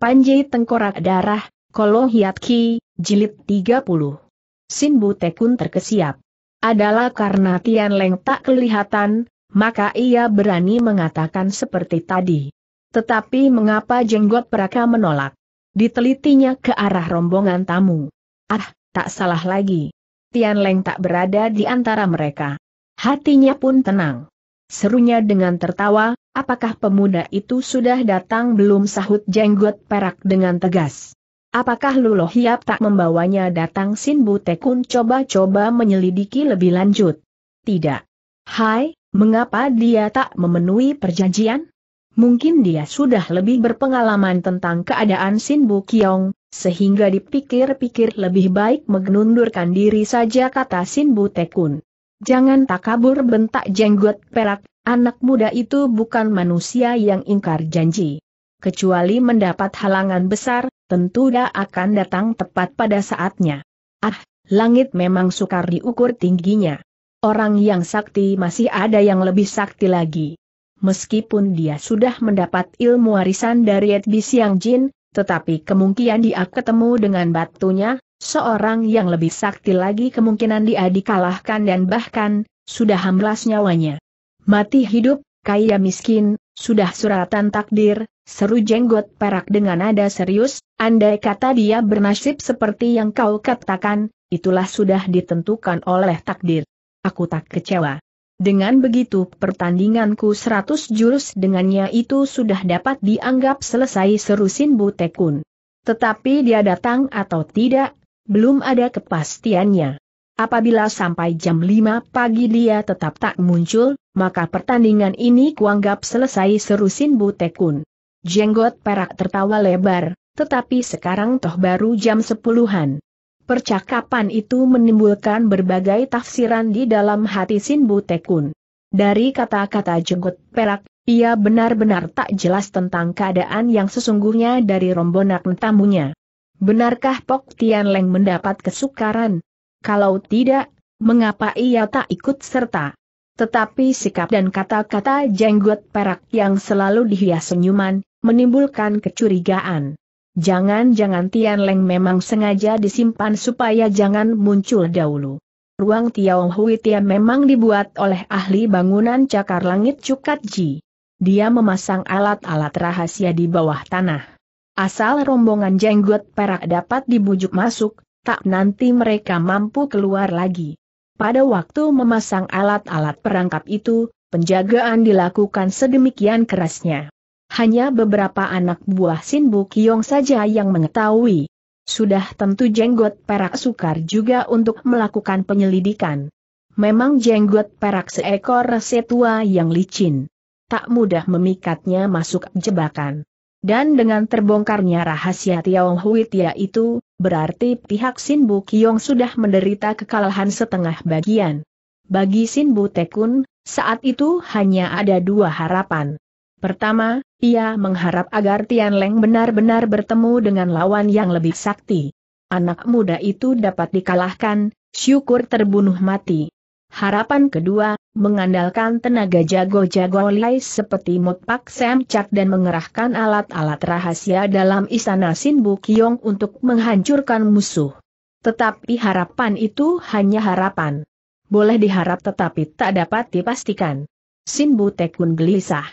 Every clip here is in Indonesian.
Panji Tengkorak Darah, Kolo Ki, Jilid 30. Sinbu Tekun terkesiap. Adalah karena Tian Leng tak kelihatan, maka ia berani mengatakan seperti tadi. Tetapi mengapa jenggot peraka menolak? Ditelitinya ke arah rombongan tamu. Ah, tak salah lagi. Tian Leng tak berada di antara mereka. Hatinya pun tenang. Serunya dengan tertawa, apakah pemuda itu sudah datang belum sahut jenggot perak dengan tegas. Apakah Lulo Hiap tak membawanya datang Sin Tekun coba-coba menyelidiki lebih lanjut? Tidak. Hai, mengapa dia tak memenuhi perjanjian? Mungkin dia sudah lebih berpengalaman tentang keadaan Sin Bukyong, sehingga dipikir-pikir lebih baik mengundurkan diri saja kata Sin Tekun. Jangan takabur bentak jenggot perak Anak muda itu bukan manusia yang ingkar janji. Kecuali mendapat halangan besar, tentu dia akan datang tepat pada saatnya. Ah, langit memang sukar diukur tingginya. Orang yang sakti masih ada yang lebih sakti lagi. Meskipun dia sudah mendapat ilmu warisan dari Edbi Siang Jin, tetapi kemungkinan dia ketemu dengan batunya, seorang yang lebih sakti lagi kemungkinan dia dikalahkan dan bahkan, sudah hamblas nyawanya. Mati hidup, kaya miskin, sudah suratan takdir, seru jenggot perak dengan nada serius, andai kata dia bernasib seperti yang kau katakan, itulah sudah ditentukan oleh takdir. Aku tak kecewa. Dengan begitu pertandinganku seratus jurus dengannya itu sudah dapat dianggap selesai seru Sinbu Tekun. Tetapi dia datang atau tidak, belum ada kepastiannya. Apabila sampai jam 5 pagi dia tetap tak muncul, maka pertandingan ini kuanggap selesai seru Sin Tekun. Jenggot perak tertawa lebar, tetapi sekarang toh baru jam sepuluhan. Percakapan itu menimbulkan berbagai tafsiran di dalam hati Sin Tekun. Dari kata-kata jenggot perak, ia benar-benar tak jelas tentang keadaan yang sesungguhnya dari rombongan tamunya. Benarkah Pok Tian Leng mendapat kesukaran, kalau tidak, mengapa ia tak ikut serta? Tetapi sikap dan kata-kata jenggot perak yang selalu dihias senyuman, menimbulkan kecurigaan. Jangan-jangan Tian Leng memang sengaja disimpan supaya jangan muncul dahulu. Ruang Tiao Hui memang dibuat oleh ahli bangunan cakar langit Cukat Ji. Dia memasang alat-alat rahasia di bawah tanah. Asal rombongan jenggot perak dapat dibujuk masuk, tak nanti mereka mampu keluar lagi. Pada waktu memasang alat-alat perangkap itu, penjagaan dilakukan sedemikian kerasnya. Hanya beberapa anak buah Sinbu Kiong saja yang mengetahui. Sudah tentu jenggot perak sukar juga untuk melakukan penyelidikan. Memang jenggot perak seekor setua yang licin. Tak mudah memikatnya masuk jebakan. Dan dengan terbongkarnya rahasia Tiao Hui itu, berarti pihak Sin Bu Kiong sudah menderita kekalahan setengah bagian. Bagi Sin Bu Tekun, saat itu hanya ada dua harapan. Pertama, ia mengharap agar Tian Leng benar-benar bertemu dengan lawan yang lebih sakti. Anak muda itu dapat dikalahkan, syukur terbunuh mati. Harapan kedua, mengandalkan tenaga jago-jago Lai seperti Motpak Semcak dan mengerahkan alat-alat rahasia dalam istana Sinbu Kiong untuk menghancurkan musuh. Tetapi harapan itu hanya harapan. Boleh diharap tetapi tak dapat dipastikan. Sinbu Tekun gelisah.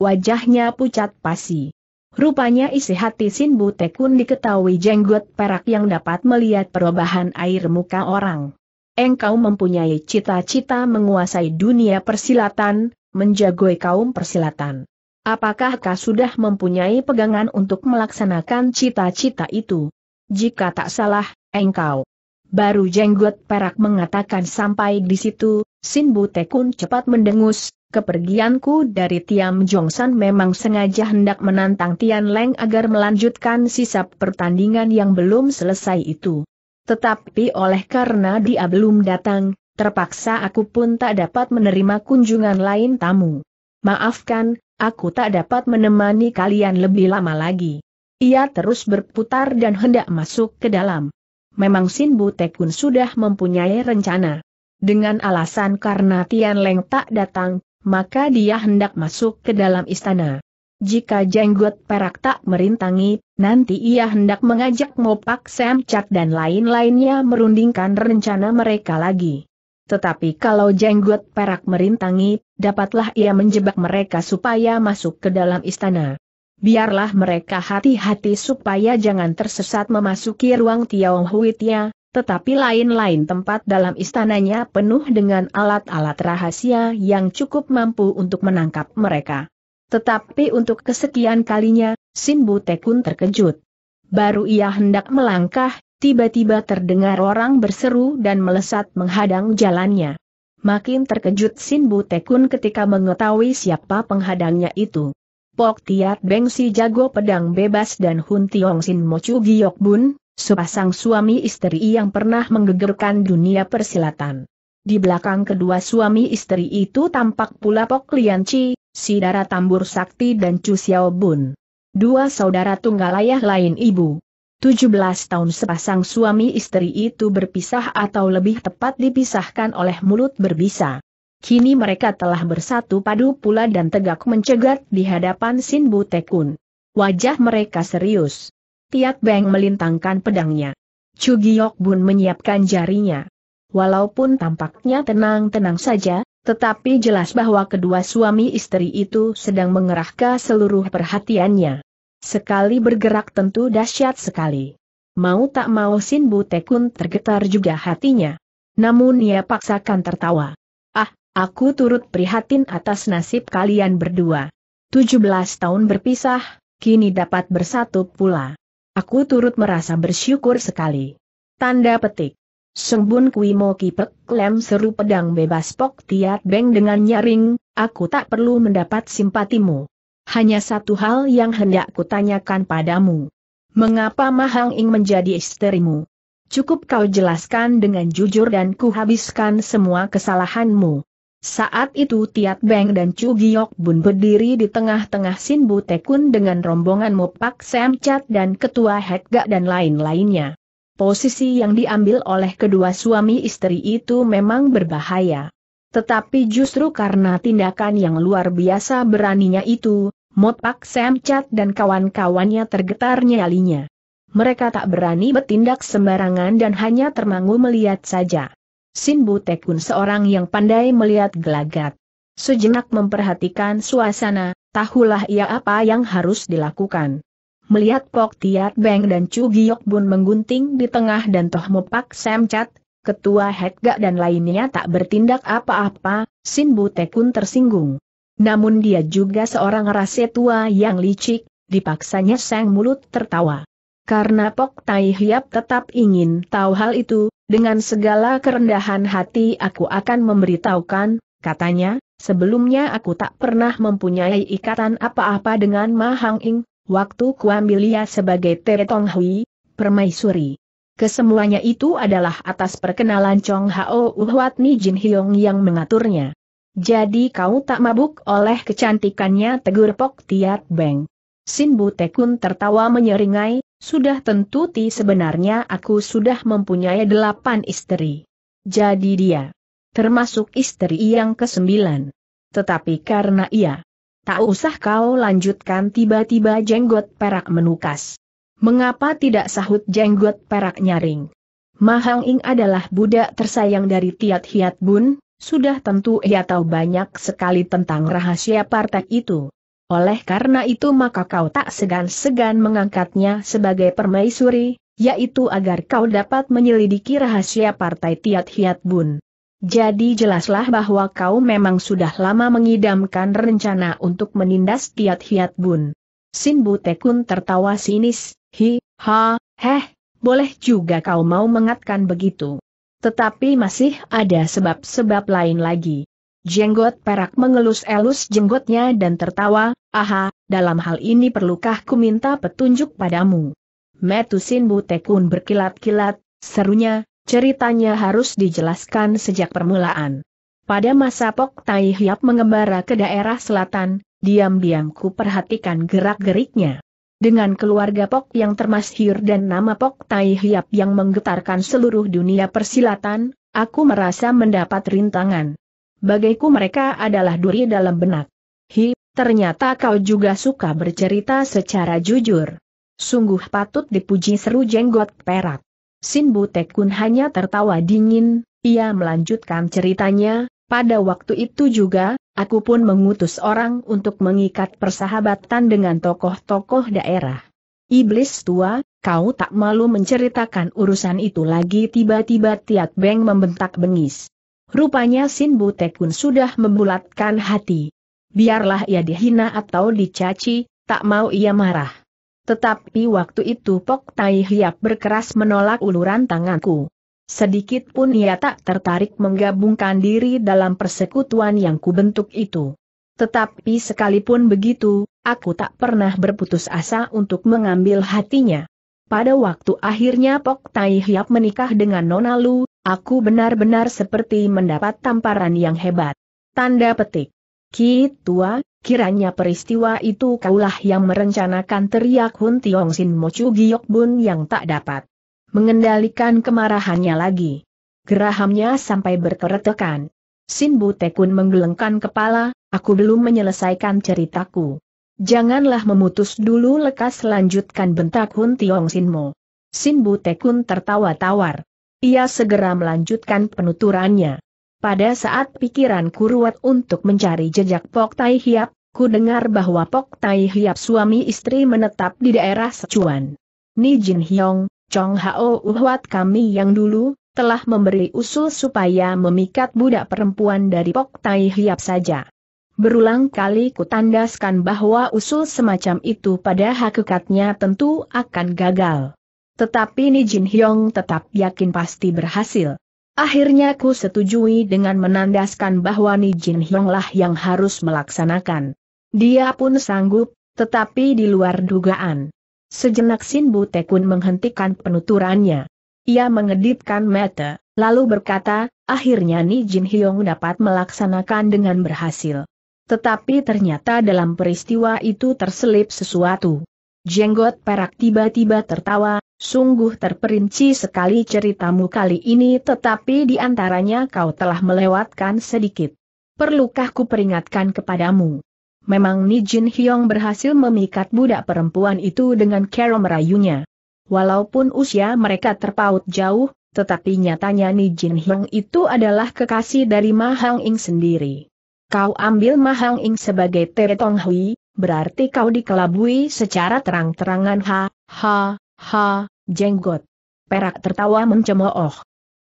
Wajahnya pucat pasi. Rupanya isi hati Sinbu Tekun diketahui jenggot perak yang dapat melihat perubahan air muka orang engkau mempunyai cita-cita menguasai dunia persilatan, menjagoi kaum persilatan. Apakah kau sudah mempunyai pegangan untuk melaksanakan cita-cita itu? Jika tak salah, engkau. Baru jenggot perak mengatakan sampai di situ, Sin Tekun cepat mendengus, kepergianku dari Tiam Jongsan memang sengaja hendak menantang Tian Leng agar melanjutkan sisa pertandingan yang belum selesai itu. Tetapi oleh karena dia belum datang, terpaksa aku pun tak dapat menerima kunjungan lain tamu. Maafkan, aku tak dapat menemani kalian lebih lama lagi. Ia terus berputar dan hendak masuk ke dalam. Memang Sin Butekun sudah mempunyai rencana. Dengan alasan karena Tian Leng tak datang, maka dia hendak masuk ke dalam istana. Jika jenggot perak tak merintangi, nanti ia hendak mengajak Mopak Chat dan lain-lainnya merundingkan rencana mereka lagi. Tetapi kalau jenggot perak merintangi, dapatlah ia menjebak mereka supaya masuk ke dalam istana. Biarlah mereka hati-hati supaya jangan tersesat memasuki ruang Tiao Huitia, tetapi lain-lain tempat dalam istananya penuh dengan alat-alat rahasia yang cukup mampu untuk menangkap mereka. Tetapi untuk kesekian kalinya, Sin Tekun terkejut. Baru ia hendak melangkah, tiba-tiba terdengar orang berseru dan melesat menghadang jalannya. Makin terkejut Sin Tekun ketika mengetahui siapa penghadangnya itu. Pok Tiat Beng si jago pedang bebas dan Hun Tiong Sin Mochu Giyok Bun, sepasang suami istri yang pernah menggegerkan dunia persilatan. Di belakang kedua suami istri itu tampak pula Pok Lian Chi, si darah Tambur Sakti dan Chu Xiao Bun. Dua saudara tunggal ayah lain ibu. 17 tahun sepasang suami istri itu berpisah atau lebih tepat dipisahkan oleh mulut berbisa. Kini mereka telah bersatu padu pula dan tegak mencegat di hadapan Sin Bu Tekun. Wajah mereka serius. Tiat Beng melintangkan pedangnya. Chu Giok Bun menyiapkan jarinya. Walaupun tampaknya tenang-tenang saja, tetapi jelas bahwa kedua suami istri itu sedang mengerahkan seluruh perhatiannya. Sekali bergerak tentu dahsyat sekali. Mau tak mau Sin tekun tergetar juga hatinya. Namun ia paksakan tertawa. Ah, aku turut prihatin atas nasib kalian berdua. 17 tahun berpisah, kini dapat bersatu pula. Aku turut merasa bersyukur sekali. Tanda petik. Sembun kui mo kipek, lem seru pedang bebas pok tiat beng dengan nyaring, aku tak perlu mendapat simpatimu. Hanya satu hal yang hendak kutanyakan padamu. Mengapa Mahang Ing menjadi isterimu? Cukup kau jelaskan dengan jujur dan kuhabiskan semua kesalahanmu. Saat itu Tiat Beng dan Chu Giok Bun berdiri di tengah-tengah Sin Bu Tekun dengan rombongan Mopak Sam Chat dan Ketua Gak dan lain-lainnya posisi yang diambil oleh kedua suami istri itu memang berbahaya. Tetapi justru karena tindakan yang luar biasa beraninya itu, Mopak Semcat dan kawan-kawannya tergetar nyalinya. Mereka tak berani bertindak sembarangan dan hanya termangu melihat saja. Sinbu Tekun seorang yang pandai melihat gelagat. Sejenak memperhatikan suasana, tahulah ia apa yang harus dilakukan. Melihat Pok Tiat Beng dan Chu Giok Bun menggunting di tengah dan Toh Mopak Semcat, ketua Hekga dan lainnya tak bertindak apa-apa, Sin Tekun tersinggung. Namun dia juga seorang rase tua yang licik, dipaksanya sang mulut tertawa. Karena Pok Tai Hiap tetap ingin tahu hal itu, dengan segala kerendahan hati aku akan memberitahukan, katanya, sebelumnya aku tak pernah mempunyai ikatan apa-apa dengan Mahang Ing, waktu kuambilia sebagai Teretong Hui, permaisuri. Kesemuanya itu adalah atas perkenalan Chong Hao Uhwat Ni Jin Hyong yang mengaturnya. Jadi kau tak mabuk oleh kecantikannya tegur Pok Tiat Beng. Sin Bu Tekun tertawa menyeringai, sudah tentu ti sebenarnya aku sudah mempunyai delapan istri. Jadi dia termasuk istri yang kesembilan. Tetapi karena ia Tak usah kau lanjutkan tiba-tiba jenggot perak menukas. Mengapa tidak sahut jenggot perak nyaring? Mahang Ing adalah budak tersayang dari Tiat Hiat Bun, sudah tentu ia tahu banyak sekali tentang rahasia partai itu. Oleh karena itu maka kau tak segan-segan mengangkatnya sebagai permaisuri, yaitu agar kau dapat menyelidiki rahasia partai Tiat Hiat Bun. Jadi jelaslah bahwa kau memang sudah lama mengidamkan rencana untuk menindas Tiat Hiat Bun. Sin Butekun tertawa sinis, hi, ha, heh, boleh juga kau mau mengatakan begitu. Tetapi masih ada sebab-sebab lain lagi. Jenggot perak mengelus-elus jenggotnya dan tertawa, aha, dalam hal ini perlukah ku minta petunjuk padamu. Metusin Butekun berkilat-kilat, serunya, Ceritanya harus dijelaskan sejak permulaan. Pada masa Pok Tai Hiap mengembara ke daerah selatan, diam-diam ku perhatikan gerak-geriknya. Dengan keluarga Pok yang termasyhur dan nama Pok Tai Hiap yang menggetarkan seluruh dunia persilatan, aku merasa mendapat rintangan. Bagiku mereka adalah duri dalam benak. Hi, ternyata kau juga suka bercerita secara jujur. Sungguh patut dipuji seru jenggot perak. Sin Tekun hanya tertawa dingin, ia melanjutkan ceritanya, pada waktu itu juga, aku pun mengutus orang untuk mengikat persahabatan dengan tokoh-tokoh daerah. Iblis tua, kau tak malu menceritakan urusan itu lagi tiba-tiba Tiat Beng membentak bengis. Rupanya Sin Tekun sudah membulatkan hati. Biarlah ia dihina atau dicaci, tak mau ia marah. Tetapi waktu itu Pok Tai Hiap berkeras menolak uluran tanganku. Sedikit pun ia tak tertarik menggabungkan diri dalam persekutuan yang kubentuk itu. Tetapi sekalipun begitu, aku tak pernah berputus asa untuk mengambil hatinya. Pada waktu akhirnya Pok Tai Hiap menikah dengan Nona Lu, aku benar-benar seperti mendapat tamparan yang hebat. Tanda petik. Ki Tua, kiranya peristiwa itu kaulah yang merencanakan teriak Hun Tiong Sin Mochu Giok Bun yang tak dapat mengendalikan kemarahannya lagi. Gerahamnya sampai berkeretekan. Sin Bu Tekun menggelengkan kepala, aku belum menyelesaikan ceritaku. Janganlah memutus dulu lekas lanjutkan bentak Hun Tiong Sin Mo. Sin Bu Tekun tertawa tawar. Ia segera melanjutkan penuturannya. Pada saat pikiranku ruwet untuk mencari jejak Pok Tai Hiap, ku dengar bahwa Pok Tai Hiap suami istri menetap di daerah Sichuan. Ni Jin Hyong, Chong Hao uhwat kami yang dulu, telah memberi usul supaya memikat budak perempuan dari Pok Tai Hiap saja. Berulang kali kutandaskan bahwa usul semacam itu pada hakikatnya tentu akan gagal. Tetapi Ni Jin Hyong tetap yakin pasti berhasil. Akhirnya ku setujui dengan menandaskan bahwa Ni Jin Hyong lah yang harus melaksanakan. Dia pun sanggup, tetapi di luar dugaan. Sejenak Sin Bu Tekun menghentikan penuturannya. Ia mengedipkan mata, lalu berkata, akhirnya Ni Jin Hyong dapat melaksanakan dengan berhasil. Tetapi ternyata dalam peristiwa itu terselip sesuatu. Jenggot perak tiba-tiba tertawa, Sungguh terperinci sekali ceritamu kali ini tetapi di antaranya kau telah melewatkan sedikit. Perlukah ku peringatkan kepadamu? Memang Nijin Hyong berhasil memikat budak perempuan itu dengan cara merayunya. Walaupun usia mereka terpaut jauh, tetapi nyatanya Nijin Hyong itu adalah kekasih dari Mahang Ing sendiri. Kau ambil Mahang Ing sebagai Tong Hui, berarti kau dikelabui secara terang-terangan ha, ha, Ha, jenggot. Perak tertawa mencemooh.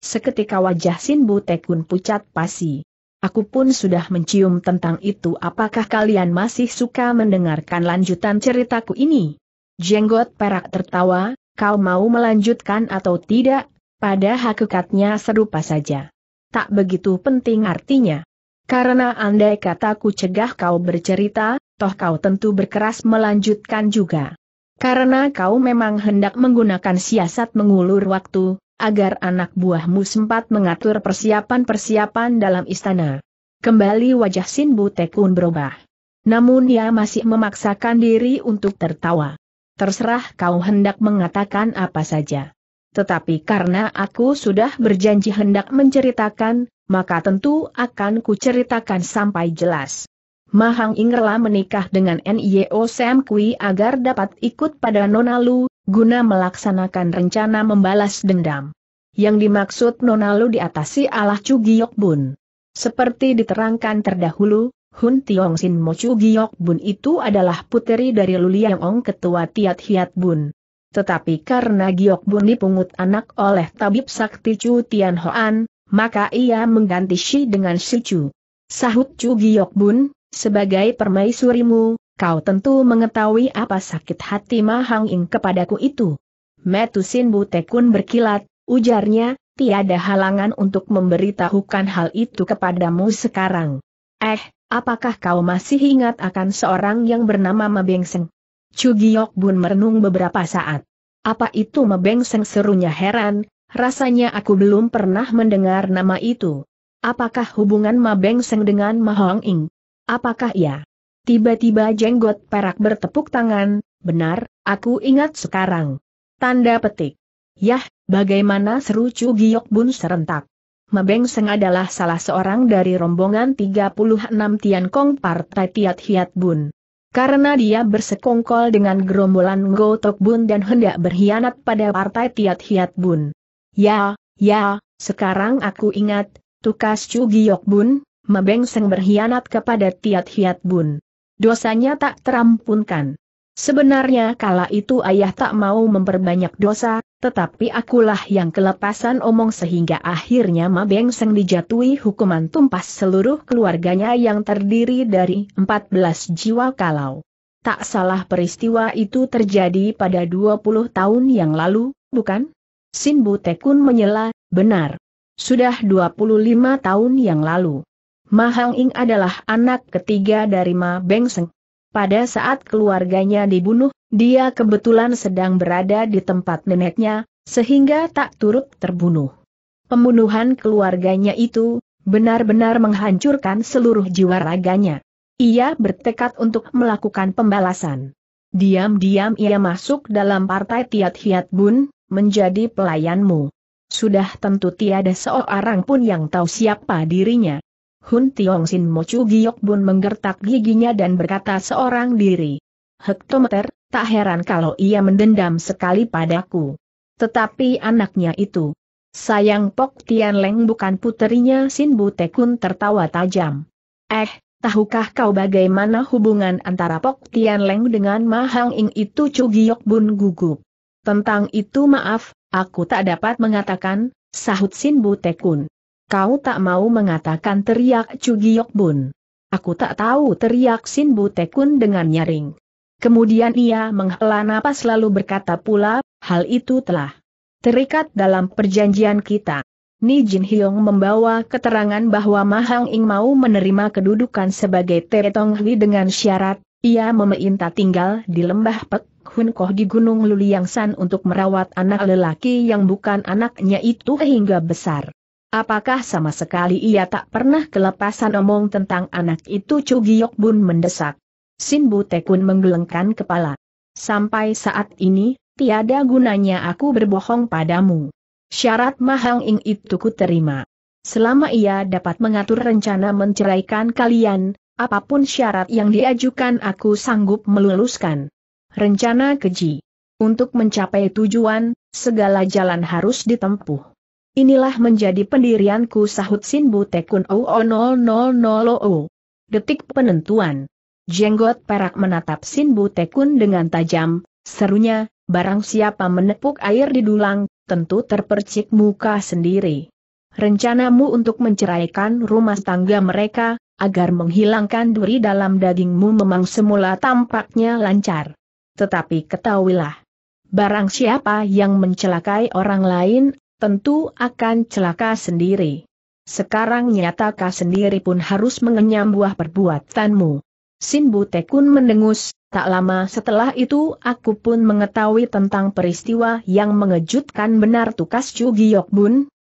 Seketika wajah Sin Butekun pucat pasi. Aku pun sudah mencium tentang itu apakah kalian masih suka mendengarkan lanjutan ceritaku ini? Jenggot perak tertawa, kau mau melanjutkan atau tidak? Pada hakikatnya serupa saja. Tak begitu penting artinya. Karena andai kataku cegah kau bercerita, toh kau tentu berkeras melanjutkan juga. Karena kau memang hendak menggunakan siasat mengulur waktu, agar anak buahmu sempat mengatur persiapan-persiapan dalam istana. Kembali wajah Sin Butekun berubah. Namun ia masih memaksakan diri untuk tertawa. Terserah kau hendak mengatakan apa saja. Tetapi karena aku sudah berjanji hendak menceritakan, maka tentu akan kuceritakan sampai jelas. Mahang Ingerla menikah dengan NIO Sam Kui agar dapat ikut pada Nona Lu, guna melaksanakan rencana membalas dendam. Yang dimaksud Nona Lu diatasi Allah Chu Giyok Bun. Seperti diterangkan terdahulu, Hun Tiong Sin Mo Chu Giyok Bun itu adalah puteri dari Lu Ong Ketua Tiat Hiat Bun. Tetapi karena Giyok Bun dipungut anak oleh Tabib Sakti Chu Tian Hoan, maka ia mengganti Shi dengan Si Chu. Sahut Chu Giyok Bun, sebagai permaisurimu, kau tentu mengetahui apa sakit hati Mahang Ing kepadaku itu. Metusin Butekun berkilat, ujarnya, tiada halangan untuk memberitahukan hal itu kepadamu sekarang. Eh, apakah kau masih ingat akan seorang yang bernama Mebengseng? Cugiok Bun merenung beberapa saat. Apa itu Mebengseng serunya heran, rasanya aku belum pernah mendengar nama itu. Apakah hubungan Seng dengan Mahong Ing? Apakah ya? Tiba-tiba jenggot perak bertepuk tangan, benar, aku ingat sekarang. Tanda petik. Yah, bagaimana seru Chu Giok Bun serentak. Seng adalah salah seorang dari rombongan 36 Tian Kong Partai Tiat Hiat Bun. Karena dia bersekongkol dengan gerombolan Tok Bun dan hendak berkhianat pada Partai Tiat Hiat Bun. Ya, ya, sekarang aku ingat, tukas Chu Giok Bun, Mabengseng berkhianat kepada Tiat Hiat Bun. Dosanya tak terampunkan. Sebenarnya kala itu ayah tak mau memperbanyak dosa, tetapi akulah yang kelepasan omong sehingga akhirnya Mabengseng dijatuhi hukuman tumpas seluruh keluarganya yang terdiri dari 14 jiwa kalau. Tak salah peristiwa itu terjadi pada 20 tahun yang lalu, bukan? Sin Butekun Tekun menyela, benar. Sudah 25 tahun yang lalu. Mahang Ing adalah anak ketiga dari Ma Beng Pada saat keluarganya dibunuh, dia kebetulan sedang berada di tempat neneknya, sehingga tak turut terbunuh. Pembunuhan keluarganya itu benar-benar menghancurkan seluruh jiwa raganya. Ia bertekad untuk melakukan pembalasan. Diam-diam ia masuk dalam partai Tiat Hiat Bun, menjadi pelayanmu. Sudah tentu tiada seorang pun yang tahu siapa dirinya. Hun Tiong Sin Mochu Giok Bun menggertak giginya dan berkata seorang diri. Hektometer, tak heran kalau ia mendendam sekali padaku. Tetapi anaknya itu. Sayang Pok Tian Leng bukan puterinya Sin Bu Tekun tertawa tajam. Eh, tahukah kau bagaimana hubungan antara Pok Tian Leng dengan Ma Hang Ing itu Chu Giok Bun gugup. Tentang itu maaf, aku tak dapat mengatakan, sahut Sin Bu Tekun. Kau tak mau mengatakan teriak Cugiok Bun. Aku tak tahu teriak Sin Butekun dengan nyaring. Kemudian ia menghela napas lalu berkata pula, hal itu telah terikat dalam perjanjian kita. Ni Jin Hyong membawa keterangan bahwa Mahang Ing mau menerima kedudukan sebagai Teretong Hui dengan syarat, ia meminta tinggal di lembah Pek Hun Koh di Gunung Luliang San untuk merawat anak lelaki yang bukan anaknya itu hingga besar. Apakah sama sekali ia tak pernah kelepasan omong tentang anak itu Chu Giyok Bun mendesak. Sin Bu Tekun menggelengkan kepala. Sampai saat ini, tiada gunanya aku berbohong padamu. Syarat Mahang Ing itu ku terima. Selama ia dapat mengatur rencana menceraikan kalian, apapun syarat yang diajukan aku sanggup meluluskan. Rencana keji. Untuk mencapai tujuan, segala jalan harus ditempuh. Inilah menjadi pendirianku sahut Sinbu Tekun o o o. Detik penentuan. Jenggot perak menatap Sinbu Tekun dengan tajam, serunya, barang siapa menepuk air di dulang, tentu terpercik muka sendiri. Rencanamu untuk menceraikan rumah tangga mereka, agar menghilangkan duri dalam dagingmu memang semula tampaknya lancar. Tetapi ketahuilah, barang siapa yang mencelakai orang lain, tentu akan celaka sendiri. Sekarang nyatakah sendiri pun harus mengenyam buah perbuatanmu. Sinbu Tekun mendengus, tak lama setelah itu aku pun mengetahui tentang peristiwa yang mengejutkan benar tukas Chu Giyok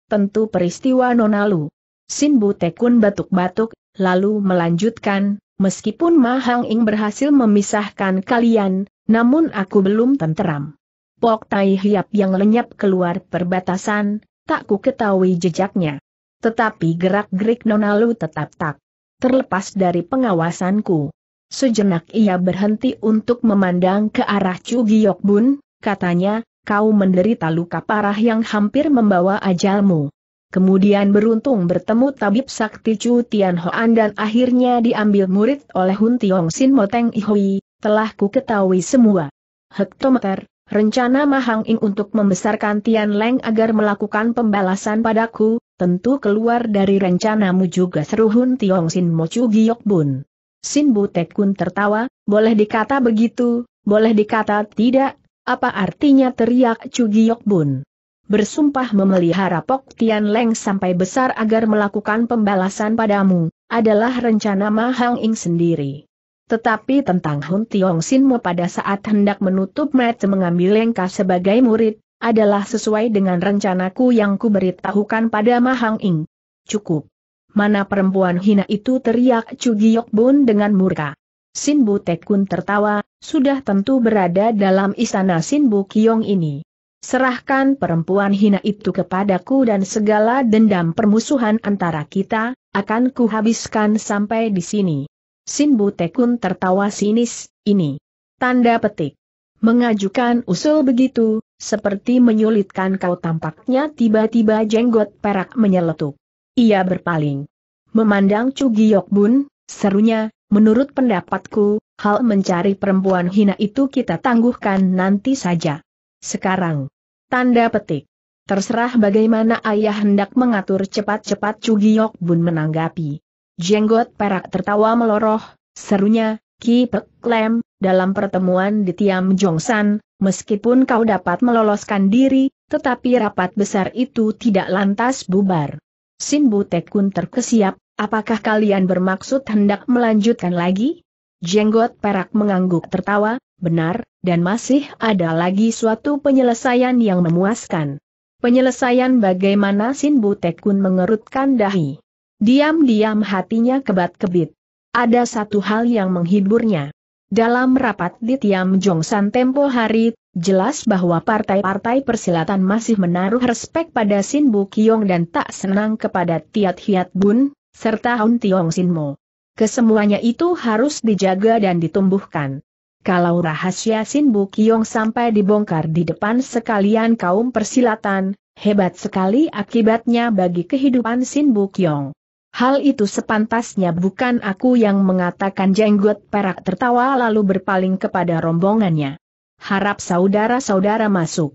tentu peristiwa Nonalu. Sinbu Tekun batuk-batuk, lalu melanjutkan, meskipun Mahang Ing berhasil memisahkan kalian, namun aku belum tenteram. Pok Tai Hiap yang lenyap keluar perbatasan, tak ku ketahui jejaknya. Tetapi gerak-gerik Nonalu tetap tak terlepas dari pengawasanku. Sejenak ia berhenti untuk memandang ke arah Chu Giyok Bun, katanya, kau menderita luka parah yang hampir membawa ajalmu. Kemudian beruntung bertemu tabib sakti Chu Tian Hoan dan akhirnya diambil murid oleh Hun Tiong Sin Moteng Ihui, telah ku ketahui semua. Hektometer, Rencana Mahang Ing untuk membesarkan Tian Leng agar melakukan pembalasan padaku, tentu keluar dari rencanamu juga seru Hun Tiong Sin Mochu Giok Bun. Sin Butek Kun tertawa, boleh dikata begitu, boleh dikata tidak, apa artinya teriak Chu Giok Bun bersumpah memelihara Pok Tian Leng sampai besar agar melakukan pembalasan padamu, adalah rencana Mahang Ing sendiri. Tetapi tentang Hun Tiong Sinmo pada saat hendak menutup mat, mengambil Lengka sebagai murid, adalah sesuai dengan rencanaku yang kuberitahukan pada Mahang Ing. Cukup. Mana perempuan hina itu teriak Chu Giyok Bun dengan murka. Sin Bu Tekun tertawa, sudah tentu berada dalam istana Sin Bu Kiong ini. Serahkan perempuan hina itu kepadaku dan segala dendam permusuhan antara kita, akan kuhabiskan sampai di sini. Sin Butekun tertawa sinis, ini. Tanda petik. Mengajukan usul begitu, seperti menyulitkan kau tampaknya tiba-tiba jenggot perak menyeletuk. Ia berpaling. Memandang Chu Giyok Bun, serunya, menurut pendapatku, hal mencari perempuan hina itu kita tangguhkan nanti saja. Sekarang. Tanda petik. Terserah bagaimana ayah hendak mengatur cepat-cepat Chu Bun menanggapi. Jenggot perak tertawa meloroh, serunya, Ki Peklem, dalam pertemuan di Tiam Jongsan, meskipun kau dapat meloloskan diri, tetapi rapat besar itu tidak lantas bubar. Sin Tekun terkesiap, apakah kalian bermaksud hendak melanjutkan lagi? Jenggot perak mengangguk tertawa, benar, dan masih ada lagi suatu penyelesaian yang memuaskan. Penyelesaian bagaimana Sin Tekun mengerutkan dahi. Diam-diam hatinya kebat-kebit. Ada satu hal yang menghiburnya. Dalam rapat di Tiam Jongsan tempo hari, jelas bahwa partai-partai persilatan masih menaruh respek pada Sin Bu Kiong dan tak senang kepada Tiat Hiat Bun, serta Hun Tiong Sin Mo. Kesemuanya itu harus dijaga dan ditumbuhkan. Kalau rahasia Sin Bu Kiong sampai dibongkar di depan sekalian kaum persilatan, hebat sekali akibatnya bagi kehidupan Sin Bu Kiong. Hal itu sepantasnya bukan aku yang mengatakan jenggot perak tertawa lalu berpaling kepada rombongannya. Harap saudara-saudara masuk.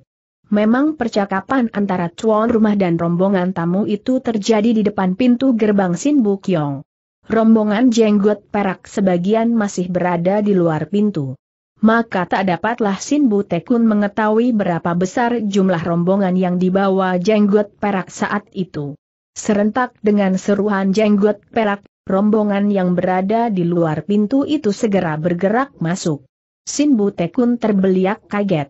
Memang percakapan antara tuan rumah dan rombongan tamu itu terjadi di depan pintu gerbang Sin Bukyong. Rombongan jenggot perak sebagian masih berada di luar pintu. Maka tak dapatlah Sin Tekun mengetahui berapa besar jumlah rombongan yang dibawa jenggot perak saat itu. Serentak dengan seruan jenggot perak, rombongan yang berada di luar pintu itu segera bergerak masuk. Sinbu Tekun terbeliak kaget.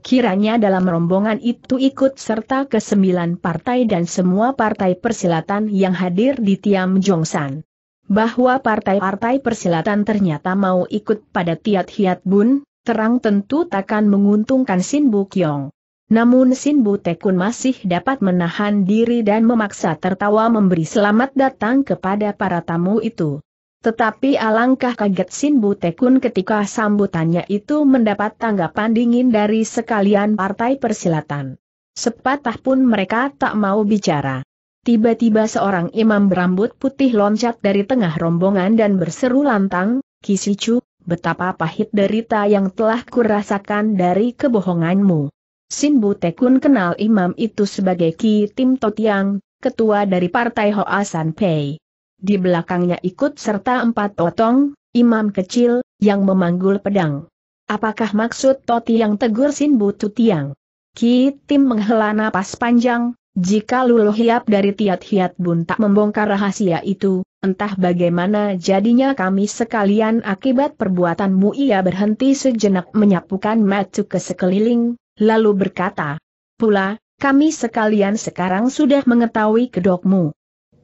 Kiranya dalam rombongan itu ikut serta ke sembilan partai dan semua partai persilatan yang hadir di Tiam Jongsan. Bahwa partai-partai persilatan ternyata mau ikut pada Tiat Hiat Bun, terang tentu takkan menguntungkan Sinbu Kyong. Namun Sin Butekun masih dapat menahan diri dan memaksa tertawa memberi selamat datang kepada para tamu itu. Tetapi alangkah kaget Sin Butekun ketika sambutannya itu mendapat tanggapan dingin dari sekalian partai persilatan. Sepatah pun mereka tak mau bicara. Tiba-tiba seorang imam berambut putih loncat dari tengah rombongan dan berseru lantang, Kisicu, betapa pahit derita yang telah kurasakan dari kebohonganmu. Sin Butekun kenal imam itu sebagai Ki Tim Totiang, ketua dari partai Hoa San Pei. Di belakangnya ikut serta empat otong, imam kecil, yang memanggul pedang. Apakah maksud Totiang tegur Sin Bututiang? Ki Tim menghela napas panjang, jika Hiap dari Tiat Hiat Bun tak membongkar rahasia itu, entah bagaimana jadinya kami sekalian akibat perbuatanmu ia berhenti sejenak menyapukan matu ke sekeliling, lalu berkata, Pula, kami sekalian sekarang sudah mengetahui kedokmu.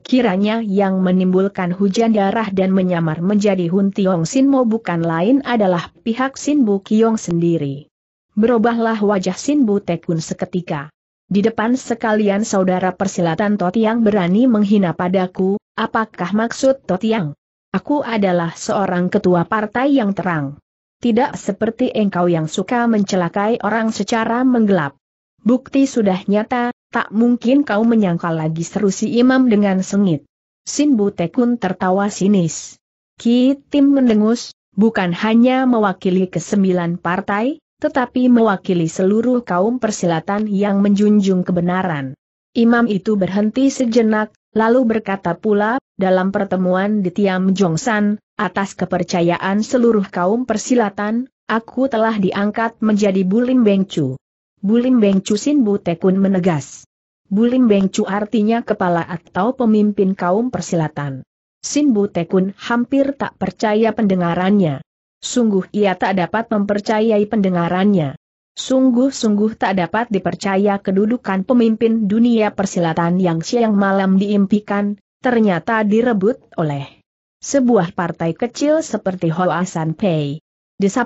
Kiranya yang menimbulkan hujan darah dan menyamar menjadi Hun Tiong Mo bukan lain adalah pihak Sin Bu Kiong sendiri. Berubahlah wajah Sin Bu Tekun seketika. Di depan sekalian saudara persilatan Totiang berani menghina padaku, apakah maksud Totiang? Aku adalah seorang ketua partai yang terang tidak seperti engkau yang suka mencelakai orang secara menggelap. Bukti sudah nyata, tak mungkin kau menyangkal lagi seru si imam dengan sengit. Sin Butekun tertawa sinis. Ki Tim mendengus, bukan hanya mewakili kesembilan partai, tetapi mewakili seluruh kaum persilatan yang menjunjung kebenaran. Imam itu berhenti sejenak, Lalu berkata pula, dalam pertemuan di Tiam Jongsan, atas kepercayaan seluruh kaum persilatan, aku telah diangkat menjadi Bulim Bengcu. Bulim Bengcu Sin Butekun menegas. Bulim Bengcu artinya kepala atau pemimpin kaum persilatan. Sin Butekun hampir tak percaya pendengarannya. Sungguh ia tak dapat mempercayai pendengarannya. Sungguh-sungguh tak dapat dipercaya kedudukan pemimpin dunia persilatan yang siang malam diimpikan, ternyata direbut oleh sebuah partai kecil seperti Hoasan ah Pei.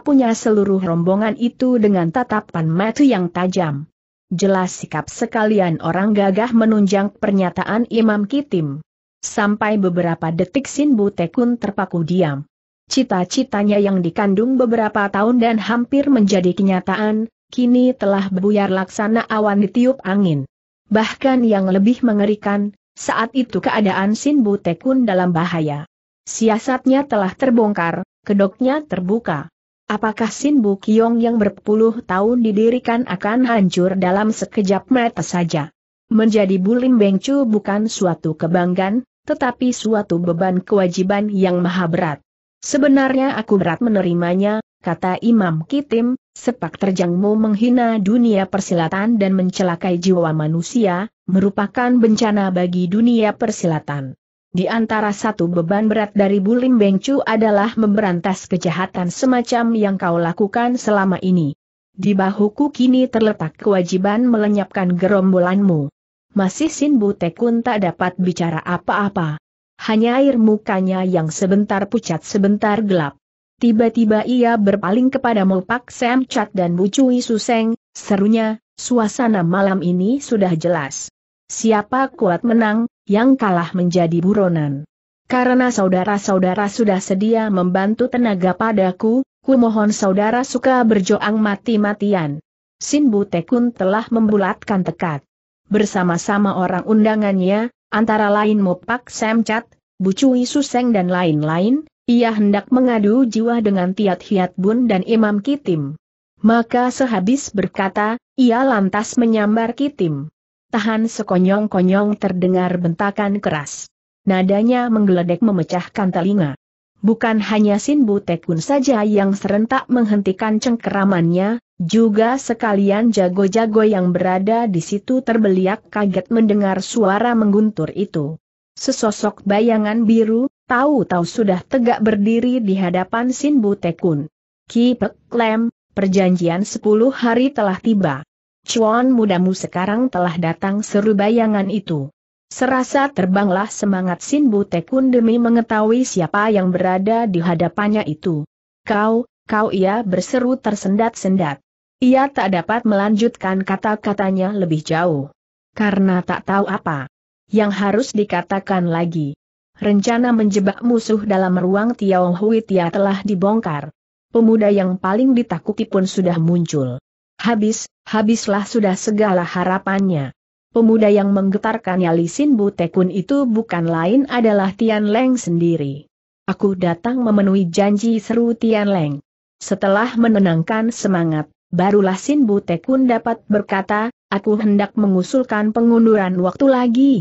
punya seluruh rombongan itu dengan tatapan mata yang tajam. Jelas sikap sekalian orang gagah menunjang pernyataan Imam Kitim. Sampai beberapa detik Sin Tekun terpaku diam. Cita-citanya yang dikandung beberapa tahun dan hampir menjadi kenyataan, kini telah buyar laksana awan ditiup angin. Bahkan yang lebih mengerikan, saat itu keadaan Sin Tekun dalam bahaya. Siasatnya telah terbongkar, kedoknya terbuka. Apakah Sin Kyong yang berpuluh tahun didirikan akan hancur dalam sekejap mata saja? Menjadi Bulim Bengcu bukan suatu kebanggaan, tetapi suatu beban kewajiban yang maha berat. Sebenarnya aku berat menerimanya, kata Imam Kitim, Sepak terjangmu menghina dunia persilatan dan mencelakai jiwa manusia, merupakan bencana bagi dunia persilatan. Di antara satu beban berat dari Bulim Bengcu adalah memberantas kejahatan semacam yang kau lakukan selama ini. Di bahuku kini terletak kewajiban melenyapkan gerombolanmu. Masih Sin Butekun tak dapat bicara apa-apa. Hanya air mukanya yang sebentar pucat sebentar gelap. Tiba-tiba ia berpaling kepada Mopak Sam Chat dan Bucui Suseng, serunya, suasana malam ini sudah jelas. Siapa kuat menang, yang kalah menjadi buronan. Karena saudara-saudara sudah sedia membantu tenaga padaku, ku mohon saudara suka berjoang mati-matian. Sin Tekun telah membulatkan tekad. Bersama-sama orang undangannya, antara lain Mopak Sam Chat, Bucui Suseng dan lain-lain, ia hendak mengadu jiwa dengan Tiat Hiat Bun dan Imam Kitim. Maka sehabis berkata, ia lantas menyambar Kitim. Tahan sekonyong-konyong terdengar bentakan keras. Nadanya menggeledek memecahkan telinga. Bukan hanya Sinbu Tekun saja yang serentak menghentikan cengkeramannya, juga sekalian jago-jago yang berada di situ terbeliak kaget mendengar suara mengguntur itu. Sesosok bayangan biru, tahu-tahu sudah tegak berdiri di hadapan Sin Tekun. Ki Pek Lem, perjanjian sepuluh hari telah tiba. Cuan mudamu sekarang telah datang seru bayangan itu. Serasa terbanglah semangat Sin Tekun demi mengetahui siapa yang berada di hadapannya itu. Kau, kau ia berseru tersendat-sendat. Ia tak dapat melanjutkan kata-katanya lebih jauh. Karena tak tahu apa yang harus dikatakan lagi rencana menjebak musuh dalam ruang Tiao Hui Tia telah dibongkar. Pemuda yang paling ditakuti pun sudah muncul. Habis, habislah sudah segala harapannya. Pemuda yang menggetarkan Yali Sin Tekun itu bukan lain adalah Tian Leng sendiri. Aku datang memenuhi janji seru Tian Leng. Setelah menenangkan semangat, barulah Sin Bu Tekun dapat berkata, aku hendak mengusulkan pengunduran waktu lagi.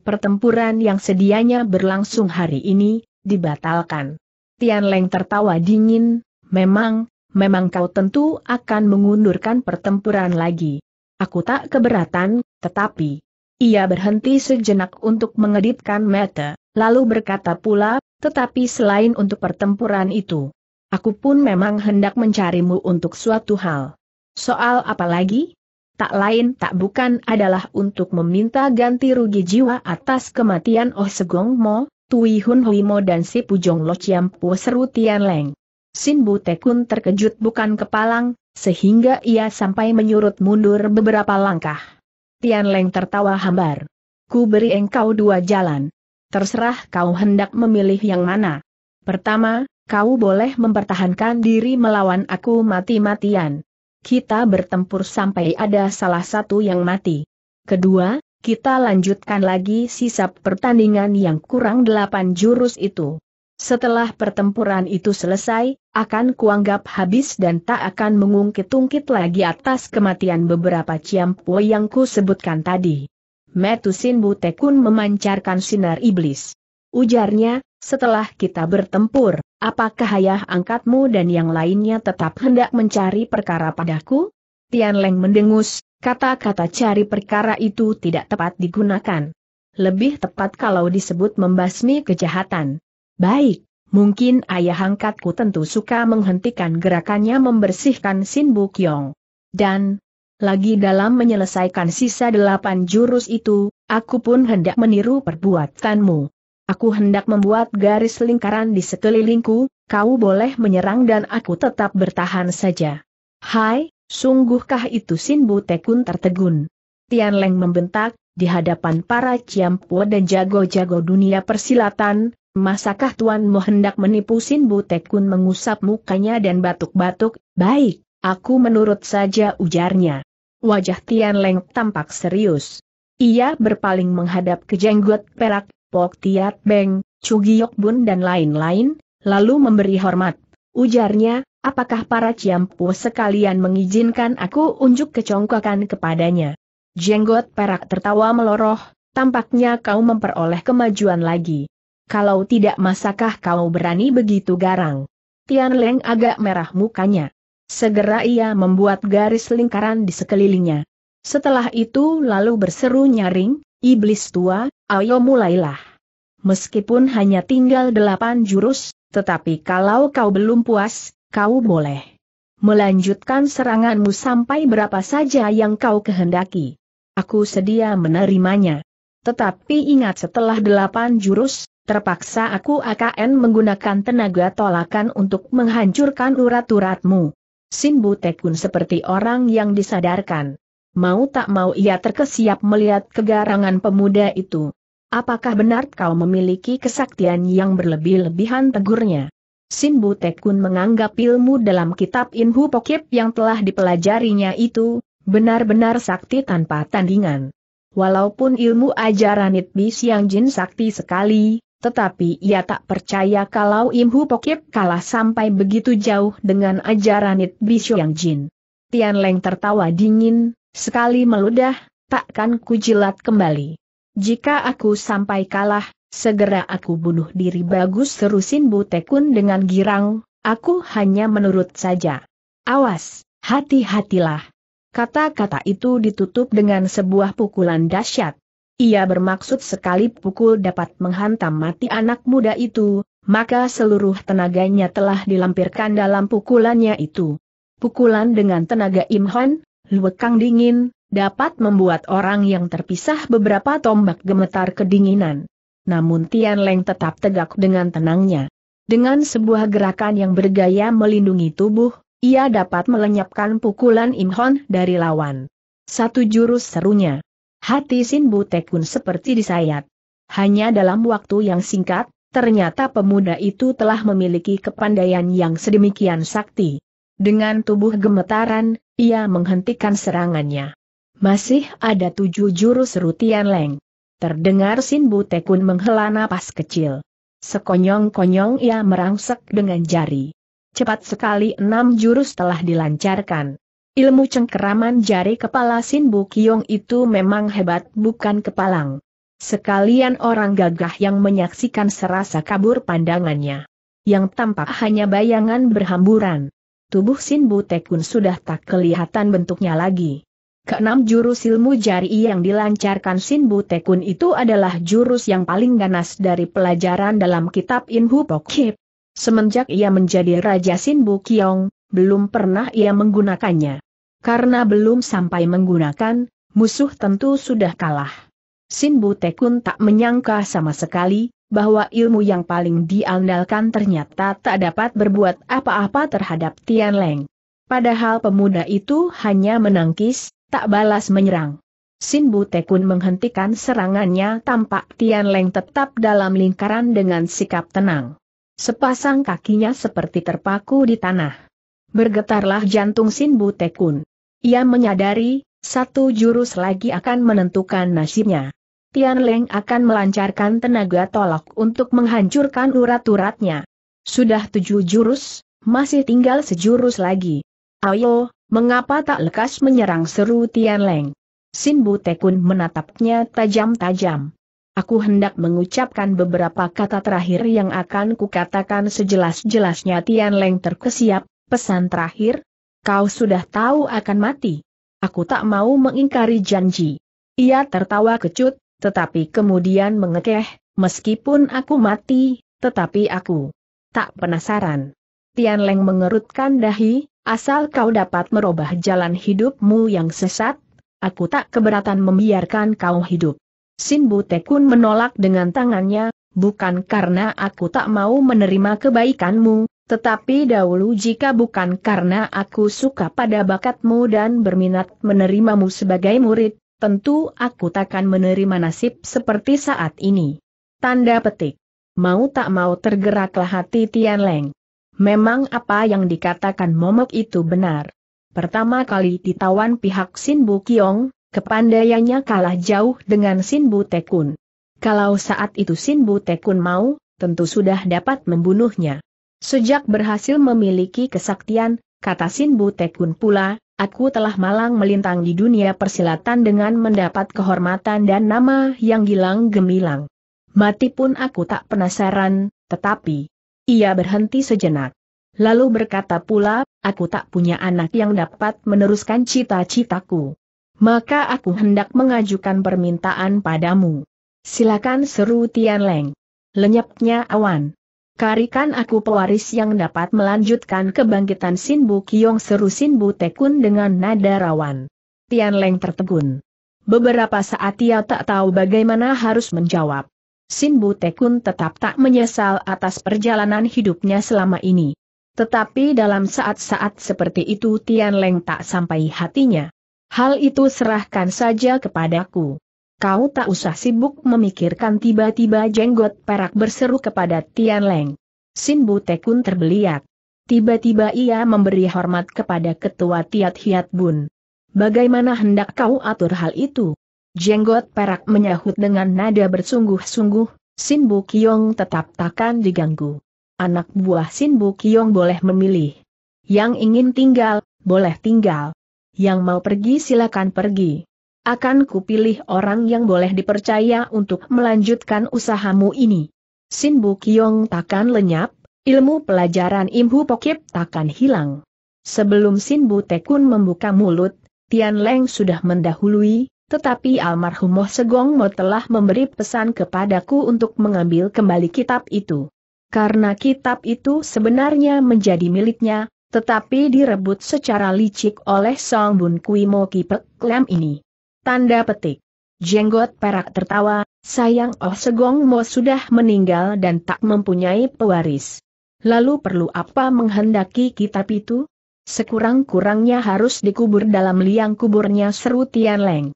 Pertempuran yang sedianya berlangsung hari ini, dibatalkan. Tian Leng tertawa dingin, memang, memang kau tentu akan mengundurkan pertempuran lagi. Aku tak keberatan, tetapi... Ia berhenti sejenak untuk mengedipkan mata, lalu berkata pula, tetapi selain untuk pertempuran itu, aku pun memang hendak mencarimu untuk suatu hal. Soal apa lagi? tak lain tak bukan adalah untuk meminta ganti rugi jiwa atas kematian Oh Segong Mo, Tui Hun Hui Mo dan Si Pujong Lo Chiam Po Seru Tian Leng. Sin Bu Tekun terkejut bukan kepalang, sehingga ia sampai menyurut mundur beberapa langkah. Tian Leng tertawa hambar. Ku beri engkau dua jalan. Terserah kau hendak memilih yang mana. Pertama, kau boleh mempertahankan diri melawan aku mati-matian kita bertempur sampai ada salah satu yang mati. Kedua, kita lanjutkan lagi sisa pertandingan yang kurang delapan jurus itu. Setelah pertempuran itu selesai, akan kuanggap habis dan tak akan mengungkit-ungkit lagi atas kematian beberapa ciampu yang ku sebutkan tadi. Metusin Butekun memancarkan sinar iblis. Ujarnya, setelah kita bertempur, apakah ayah angkatmu dan yang lainnya tetap hendak mencari perkara padaku? Tian Leng mendengus, kata-kata cari perkara itu tidak tepat digunakan. Lebih tepat kalau disebut membasmi kejahatan. Baik, mungkin ayah angkatku tentu suka menghentikan gerakannya membersihkan Sin Bukyong. Dan, lagi dalam menyelesaikan sisa delapan jurus itu, aku pun hendak meniru perbuatanmu. Aku hendak membuat garis lingkaran di sekelilingku, kau boleh menyerang dan aku tetap bertahan saja. Hai, sungguhkah itu Bu Tekun tertegun? Tian Leng membentak, di hadapan para ciampu dan jago-jago dunia persilatan, masakah tuanmu hendak menipu Bu Tekun mengusap mukanya dan batuk-batuk, baik, aku menurut saja ujarnya. Wajah Tian Leng tampak serius. Ia berpaling menghadap ke jenggot perak, Pok Tiat Beng, Cugiok Bun dan lain-lain, lalu memberi hormat. Ujarnya, apakah para Ciampu sekalian mengizinkan aku unjuk kecongkakan kepadanya? Jenggot perak tertawa meloroh, tampaknya kau memperoleh kemajuan lagi. Kalau tidak masakah kau berani begitu garang? Tian Leng agak merah mukanya. Segera ia membuat garis lingkaran di sekelilingnya. Setelah itu lalu berseru nyaring, Iblis tua, ayo mulailah. Meskipun hanya tinggal delapan jurus, tetapi kalau kau belum puas, kau boleh melanjutkan seranganmu sampai berapa saja yang kau kehendaki. Aku sedia menerimanya. Tetapi ingat setelah delapan jurus, terpaksa aku akan menggunakan tenaga tolakan untuk menghancurkan urat-uratmu. Sinbu tekun seperti orang yang disadarkan mau tak mau ia terkesiap melihat kegarangan pemuda itu. Apakah benar kau memiliki kesaktian yang berlebih-lebihan tegurnya? Sin Butekun menganggap ilmu dalam kitab Inhu Pokip yang telah dipelajarinya itu, benar-benar sakti tanpa tandingan. Walaupun ilmu ajaran Itbi Siang Jin sakti sekali, tetapi ia tak percaya kalau Inhu Pokip kalah sampai begitu jauh dengan ajaran Itbi Siang Jin. Tian Leng tertawa dingin, Sekali meludah, takkan kujilat kembali. Jika aku sampai kalah, segera aku bunuh diri bagus seru Sinbu Tekun dengan girang, aku hanya menurut saja. Awas, hati-hatilah. Kata-kata itu ditutup dengan sebuah pukulan dahsyat. Ia bermaksud sekali pukul dapat menghantam mati anak muda itu, maka seluruh tenaganya telah dilampirkan dalam pukulannya itu. Pukulan dengan tenaga Imhon, Luekang dingin, dapat membuat orang yang terpisah beberapa tombak gemetar kedinginan. Namun Tian Leng tetap tegak dengan tenangnya. Dengan sebuah gerakan yang bergaya melindungi tubuh, ia dapat melenyapkan pukulan Im Hon dari lawan. Satu jurus serunya. Hati Sin tekun seperti disayat. Hanya dalam waktu yang singkat, ternyata pemuda itu telah memiliki kepandaian yang sedemikian sakti. Dengan tubuh gemetaran, ia menghentikan serangannya. Masih ada tujuh jurus rutian leng. Terdengar Sin Tekun menghela napas kecil. Sekonyong-konyong ia merangsek dengan jari. Cepat sekali enam jurus telah dilancarkan. Ilmu cengkeraman jari kepala Sin Bukiong itu memang hebat bukan kepalang. Sekalian orang gagah yang menyaksikan serasa kabur pandangannya. Yang tampak hanya bayangan berhamburan tubuh Sin Tekun sudah tak kelihatan bentuknya lagi. Keenam jurus ilmu jari yang dilancarkan Sin Tekun itu adalah jurus yang paling ganas dari pelajaran dalam kitab Inhu Pokhip. Semenjak ia menjadi Raja Sin Bukyong, belum pernah ia menggunakannya. Karena belum sampai menggunakan, musuh tentu sudah kalah. Sin Tekun tak menyangka sama sekali, bahwa ilmu yang paling diandalkan ternyata tak dapat berbuat apa-apa terhadap Tian Leng. Padahal pemuda itu hanya menangkis, tak balas menyerang. Sin Bu Tekun menghentikan serangannya tampak Tian Leng tetap dalam lingkaran dengan sikap tenang. Sepasang kakinya seperti terpaku di tanah. Bergetarlah jantung Sin Bu Tekun. Ia menyadari, satu jurus lagi akan menentukan nasibnya. Tian Leng akan melancarkan tenaga tolak untuk menghancurkan urat-uratnya. Sudah tujuh jurus, masih tinggal sejurus lagi. Ayo, mengapa tak lekas menyerang seru Tian Leng? Sin Tekun menatapnya tajam-tajam. Aku hendak mengucapkan beberapa kata terakhir yang akan kukatakan sejelas-jelasnya Tian Leng terkesiap, pesan terakhir, kau sudah tahu akan mati. Aku tak mau mengingkari janji. Ia tertawa kecut, tetapi kemudian mengekeh, meskipun aku mati, tetapi aku tak penasaran. Tian Leng mengerutkan dahi, asal kau dapat merubah jalan hidupmu yang sesat, aku tak keberatan membiarkan kau hidup. Sin Butekun menolak dengan tangannya, bukan karena aku tak mau menerima kebaikanmu, tetapi dahulu jika bukan karena aku suka pada bakatmu dan berminat menerimamu sebagai murid, tentu aku takkan menerima nasib seperti saat ini. Tanda petik. Mau tak mau tergeraklah hati Tian Leng. Memang apa yang dikatakan momok itu benar. Pertama kali ditawan pihak Sin Bu Kiong, kepandaiannya kalah jauh dengan Sin Bu Tekun. Kalau saat itu Sin Bu Tekun mau, tentu sudah dapat membunuhnya. Sejak berhasil memiliki kesaktian, kata Sin Bu Tekun pula, Aku telah malang melintang di dunia persilatan dengan mendapat kehormatan dan nama yang gilang gemilang. Mati pun aku tak penasaran, tetapi... Ia berhenti sejenak. Lalu berkata pula, aku tak punya anak yang dapat meneruskan cita-citaku. Maka aku hendak mengajukan permintaan padamu. Silakan seru Tian Leng. Lenyapnya awan. Karikan aku pewaris yang dapat melanjutkan kebangkitan Sinbu Kiong seru Sinbu Tekun dengan nada rawan. Tian Leng tertegun. Beberapa saat ia tak tahu bagaimana harus menjawab. Sinbu Tekun tetap tak menyesal atas perjalanan hidupnya selama ini. Tetapi dalam saat-saat seperti itu Tian Leng tak sampai hatinya. Hal itu serahkan saja kepadaku. Kau tak usah sibuk memikirkan tiba-tiba jenggot perak berseru kepada Tian Leng. Sin Tekun terbeliak. Tiba-tiba ia memberi hormat kepada ketua Tiat Hiat Bun. Bagaimana hendak kau atur hal itu? Jenggot perak menyahut dengan nada bersungguh-sungguh, Sin Bu Kiong tetap takkan diganggu. Anak buah Sin Bu Kiong boleh memilih. Yang ingin tinggal, boleh tinggal. Yang mau pergi silakan pergi akan kupilih orang yang boleh dipercaya untuk melanjutkan usahamu ini. Sin Bu Kiong takkan lenyap, ilmu pelajaran Im Hu Pokip takkan hilang. Sebelum Sin Bu Tekun membuka mulut, Tian Leng sudah mendahului, tetapi almarhum Moh Segong Mo telah memberi pesan kepadaku untuk mengambil kembali kitab itu. Karena kitab itu sebenarnya menjadi miliknya, tetapi direbut secara licik oleh Song Bun Kui Mo Kipek Lem ini. Tanda petik. Jenggot perak tertawa, sayang Oh Segong Mo sudah meninggal dan tak mempunyai pewaris. Lalu perlu apa menghendaki kitab itu? Sekurang-kurangnya harus dikubur dalam liang kuburnya seru Tian Leng.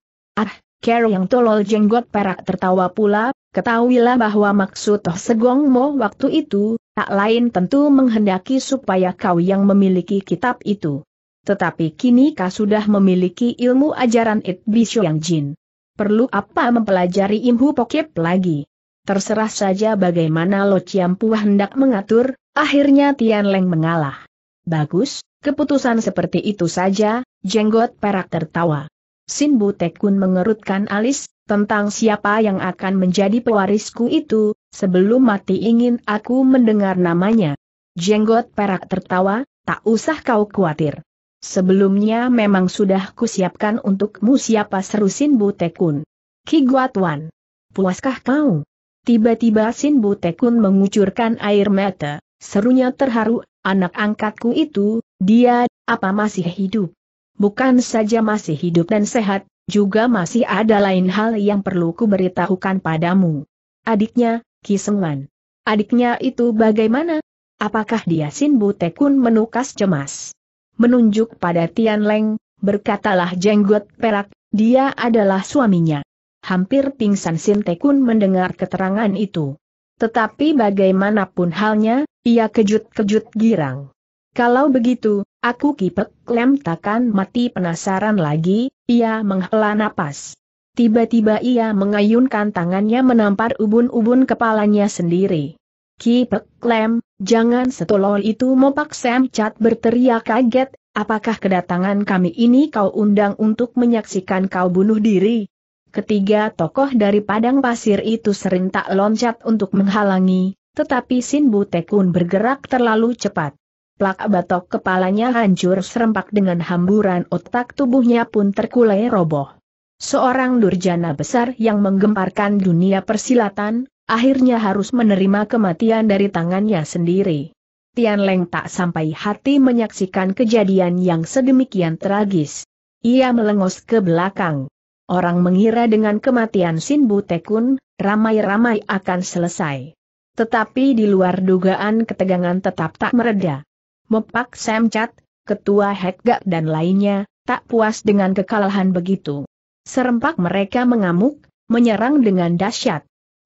Ah, Carol yang tolol jenggot perak tertawa pula, ketahuilah bahwa maksud Toh Segong Mo waktu itu, tak lain tentu menghendaki supaya kau yang memiliki kitab itu tetapi kini kau sudah memiliki ilmu ajaran It Bisho yang Jin. Perlu apa mempelajari Imhu Pokep lagi? Terserah saja bagaimana Lo Ciampuah hendak mengatur, akhirnya Tian Leng mengalah. Bagus, keputusan seperti itu saja, jenggot perak tertawa. Sin Tekun mengerutkan alis, tentang siapa yang akan menjadi pewarisku itu, sebelum mati ingin aku mendengar namanya. Jenggot perak tertawa, tak usah kau khawatir. Sebelumnya memang sudah kusiapkan untukmu siapa seru Sin Tekun. Ki Guatuan. Puaskah kau? Tiba-tiba Sin Tekun mengucurkan air mata, serunya terharu, anak angkatku itu, dia, apa masih hidup? Bukan saja masih hidup dan sehat, juga masih ada lain hal yang perlu kuberitahukan padamu. Adiknya, Ki Sengwan. Adiknya itu bagaimana? Apakah dia Sin Tekun menukas cemas? menunjuk pada Tian Leng, berkatalah jenggot perak, dia adalah suaminya. Hampir pingsan Sintekun mendengar keterangan itu. Tetapi bagaimanapun halnya, ia kejut-kejut girang. Kalau begitu, aku kipek lem takkan mati penasaran lagi, ia menghela napas. Tiba-tiba ia mengayunkan tangannya menampar ubun-ubun kepalanya sendiri. Kipek klem, Jangan setolol itu mopak Sam Chat berteriak kaget, apakah kedatangan kami ini kau undang untuk menyaksikan kau bunuh diri? Ketiga tokoh dari padang pasir itu serentak loncat untuk menghalangi, tetapi Sin Tekun bergerak terlalu cepat. Plak batok kepalanya hancur serempak dengan hamburan otak tubuhnya pun terkulai roboh. Seorang durjana besar yang menggemparkan dunia persilatan, Akhirnya harus menerima kematian dari tangannya sendiri. Tian Leng tak sampai hati menyaksikan kejadian yang sedemikian tragis. Ia melengos ke belakang. Orang mengira dengan kematian Sin Tekun ramai-ramai akan selesai. Tetapi di luar dugaan ketegangan tetap tak mereda. Mepak Semcat, Ketua Hekgak dan lainnya, tak puas dengan kekalahan begitu. Serempak mereka mengamuk, menyerang dengan dahsyat.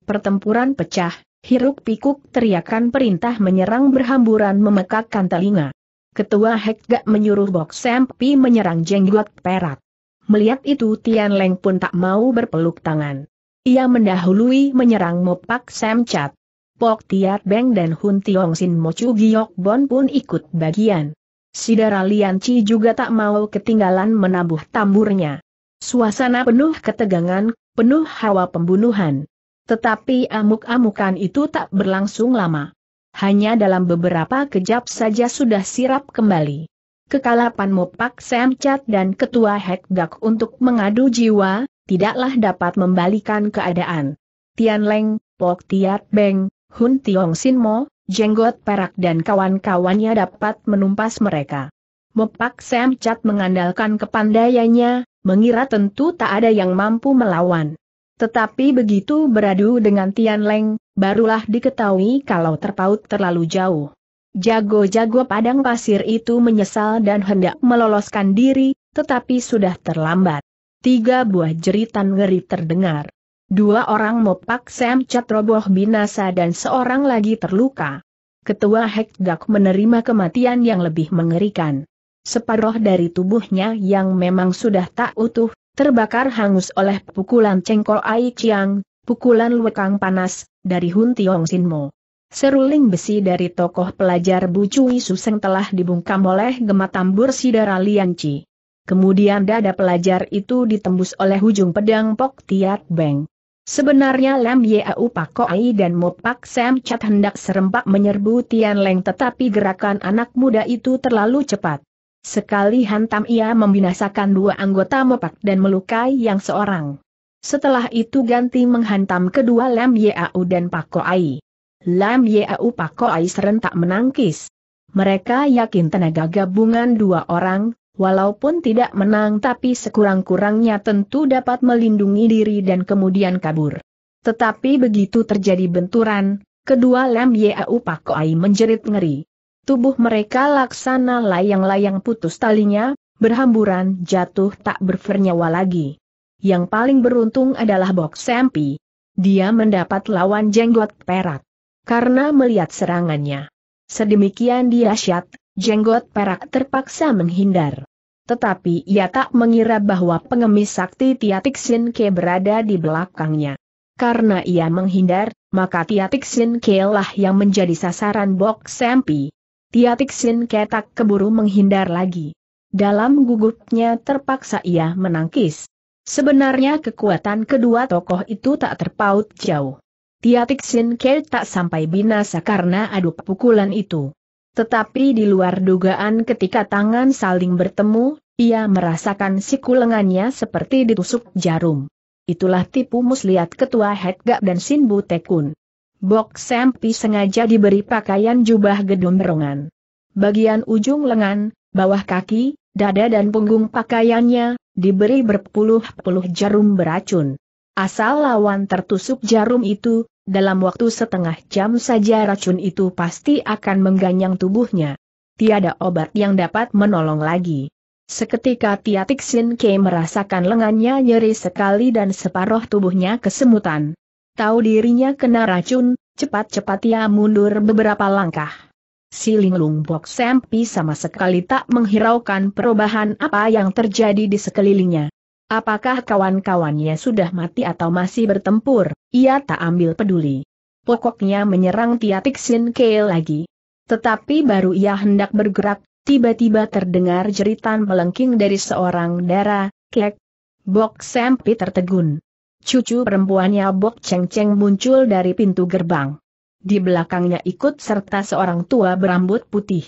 Pertempuran pecah, hiruk pikuk teriakan perintah menyerang berhamburan memekakkan telinga. Ketua Hekgak menyuruh Bok Sempi menyerang jenggot perak. Melihat itu Tian Leng pun tak mau berpeluk tangan. Ia mendahului menyerang Mopak Semcat. Pok Tiat Beng dan Hun Tiong Sin Mochu Giok Bon pun ikut bagian. Sidara Lian Chi juga tak mau ketinggalan menabuh tamburnya. Suasana penuh ketegangan, penuh hawa pembunuhan. Tetapi amuk-amukan itu tak berlangsung lama. Hanya dalam beberapa kejap saja sudah sirap kembali. Kekalapan Mopak Semcat dan Ketua Gak untuk mengadu jiwa, tidaklah dapat membalikan keadaan. Tian Leng, Pok Tiat Beng, Hun Tiong Sin Mo, Jenggot Perak dan kawan-kawannya dapat menumpas mereka. Mopak Semcat mengandalkan kepandaiannya, mengira tentu tak ada yang mampu melawan. Tetapi begitu beradu dengan Tian Leng, barulah diketahui kalau terpaut terlalu jauh. Jago-jago padang pasir itu menyesal dan hendak meloloskan diri, tetapi sudah terlambat. Tiga buah jeritan ngeri terdengar. Dua orang mopak Sam Chat roboh binasa dan seorang lagi terluka. Ketua Hekdak menerima kematian yang lebih mengerikan. Separuh dari tubuhnya yang memang sudah tak utuh, terbakar hangus oleh pukulan cengkol Ai Chiang, pukulan lekang panas, dari Hun Tiong Sin Mo. Seruling besi dari tokoh pelajar bu Cui Suseng telah dibungkam oleh gema tambur Sidara Chi. Kemudian dada pelajar itu ditembus oleh ujung pedang Pok Tiat Beng. Sebenarnya Lam Yau Pak Ai dan Pak Sam Chat hendak serempak menyerbu Tian Leng tetapi gerakan anak muda itu terlalu cepat. Sekali hantam ia membinasakan dua anggota mepak dan melukai yang seorang. Setelah itu ganti menghantam kedua Lam Yau dan Ai. Lam Yau Ai serentak menangkis. Mereka yakin tenaga gabungan dua orang, walaupun tidak menang tapi sekurang-kurangnya tentu dapat melindungi diri dan kemudian kabur. Tetapi begitu terjadi benturan, kedua Lam Yau Ai menjerit ngeri tubuh mereka laksana layang-layang putus talinya, berhamburan jatuh tak bernyawa lagi. Yang paling beruntung adalah Bok Sempi. Dia mendapat lawan jenggot perak. Karena melihat serangannya. Sedemikian dia syat, jenggot perak terpaksa menghindar. Tetapi ia tak mengira bahwa pengemis sakti Tiatik Sin Ke berada di belakangnya. Karena ia menghindar, maka Tiatik Sin Ke lah yang menjadi sasaran Bok Sempi. Tiatik Sin Ketak keburu menghindar lagi. Dalam gugupnya terpaksa ia menangkis. Sebenarnya kekuatan kedua tokoh itu tak terpaut jauh. Tia Tixin Sin tak sampai binasa karena adu pukulan itu. Tetapi di luar dugaan ketika tangan saling bertemu, ia merasakan siku lengannya seperti ditusuk jarum. Itulah tipu muslihat ketua Hetgak dan Sin Tekun. Bok Sempi sengaja diberi pakaian jubah gedung gedombrongan. Bagian ujung lengan, bawah kaki, dada dan punggung pakaiannya, diberi berpuluh-puluh jarum beracun. Asal lawan tertusuk jarum itu, dalam waktu setengah jam saja racun itu pasti akan mengganyang tubuhnya. Tiada obat yang dapat menolong lagi. Seketika Tia Tixin Kei merasakan lengannya nyeri sekali dan separuh tubuhnya kesemutan. Tahu dirinya kena racun, cepat-cepat ia mundur beberapa langkah. Si Linglung Bok Sempi sama sekali tak menghiraukan perubahan apa yang terjadi di sekelilingnya. Apakah kawan-kawannya sudah mati atau masih bertempur, ia tak ambil peduli. Pokoknya menyerang Tia sin Kale lagi. Tetapi baru ia hendak bergerak, tiba-tiba terdengar jeritan melengking dari seorang darah, kek. Bok Sempi tertegun. Cucu perempuannya Bok Cheng Cheng muncul dari pintu gerbang. Di belakangnya ikut serta seorang tua berambut putih.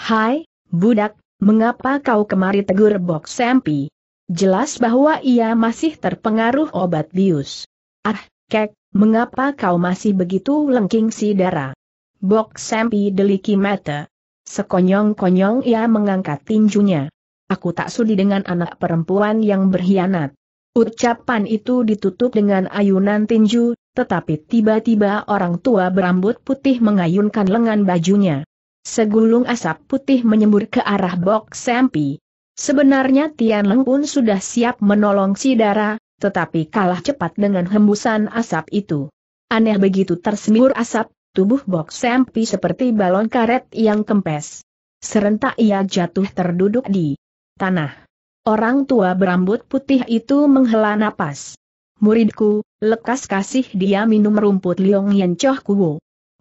Hai, budak, mengapa kau kemari tegur Bok Sempi? Jelas bahwa ia masih terpengaruh obat bius. Ah, kek, mengapa kau masih begitu lengking si darah? Bok Sempi deliki mata. Sekonyong-konyong ia mengangkat tinjunya. Aku tak sudi dengan anak perempuan yang berkhianat. Ucapan itu ditutup dengan ayunan tinju, tetapi tiba-tiba orang tua berambut putih mengayunkan lengan bajunya. Segulung asap putih menyembur ke arah Bok Sempi. Sebenarnya Tian Leng pun sudah siap menolong si Dara, tetapi kalah cepat dengan hembusan asap itu. Aneh begitu tersembur asap, tubuh Bok Sempi seperti balon karet yang kempes. Serentak ia jatuh terduduk di tanah. Orang tua berambut putih itu menghela napas. Muridku, lekas kasih dia minum rumput Liong Yan coh Kuo.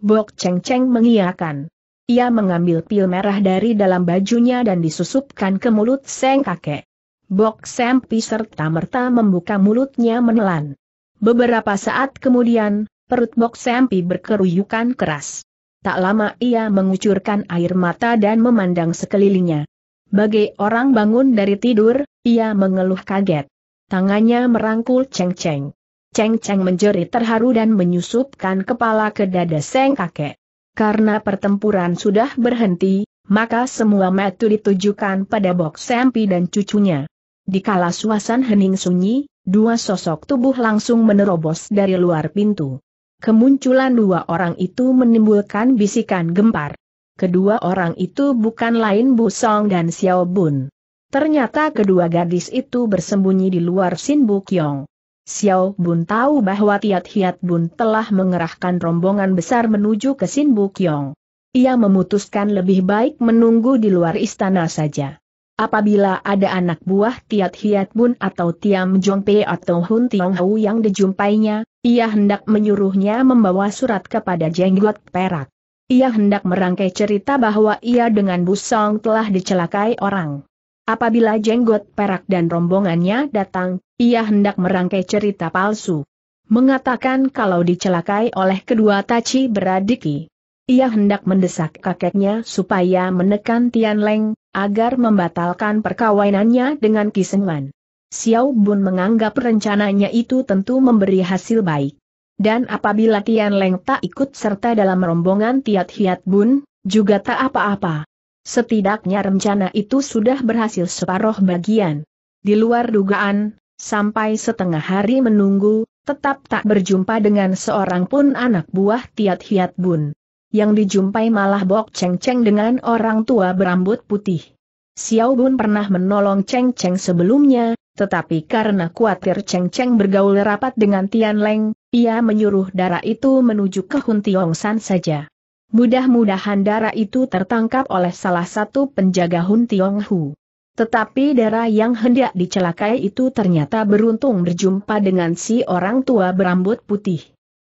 Bok Cheng Cheng mengiakan. Ia mengambil pil merah dari dalam bajunya dan disusupkan ke mulut Seng kakek. Bok Sempi serta merta membuka mulutnya menelan. Beberapa saat kemudian, perut Bok Sempi berkeruyukan keras. Tak lama ia mengucurkan air mata dan memandang sekelilingnya. Bagai orang bangun dari tidur, ia mengeluh kaget. Tangannya merangkul ceng-ceng. Ceng-ceng menjerit terharu dan menyusupkan kepala ke dada seng kakek. Karena pertempuran sudah berhenti, maka semua metu ditujukan pada Bok Sempi dan cucunya. Di kala suasana hening sunyi, dua sosok tubuh langsung menerobos dari luar pintu. Kemunculan dua orang itu menimbulkan bisikan gempar. Kedua orang itu bukan lain Busong dan Xiao Bun. Ternyata kedua gadis itu bersembunyi di luar Sin Bukyong. Xiao Bun tahu bahwa Tiat Hiat Bun telah mengerahkan rombongan besar menuju ke Sin Bukyong. Ia memutuskan lebih baik menunggu di luar istana saja. Apabila ada anak buah Tiat Hiat Bun atau Tiam Pei atau Hun Tiong Hau yang dijumpainya, ia hendak menyuruhnya membawa surat kepada Jenggot Perak. Ia hendak merangkai cerita bahwa ia dengan Busong telah dicelakai orang. Apabila jenggot perak dan rombongannya datang, ia hendak merangkai cerita palsu. Mengatakan kalau dicelakai oleh kedua taci beradiki. Ia hendak mendesak kakeknya supaya menekan Tian Leng, agar membatalkan perkawinannya dengan Kisengan. Xiao Bun menganggap rencananya itu tentu memberi hasil baik. Dan apabila Tian Leng tak ikut serta dalam rombongan Tiat Hiat Bun, juga tak apa-apa. Setidaknya rencana itu sudah berhasil separuh bagian. Di luar dugaan, sampai setengah hari menunggu, tetap tak berjumpa dengan seorang pun anak buah Tiat Hiat Bun. Yang dijumpai malah Bok Cheng Cheng dengan orang tua berambut putih. Xiao Bun pernah menolong Cheng Cheng sebelumnya, tetapi karena khawatir Cheng Cheng bergaul rapat dengan Tian Leng, ia menyuruh darah itu menuju ke Hun Tiong San saja. Mudah-mudahan darah itu tertangkap oleh salah satu penjaga Hun Tiong Hu. Tetapi darah yang hendak dicelakai itu ternyata beruntung berjumpa dengan si orang tua berambut putih.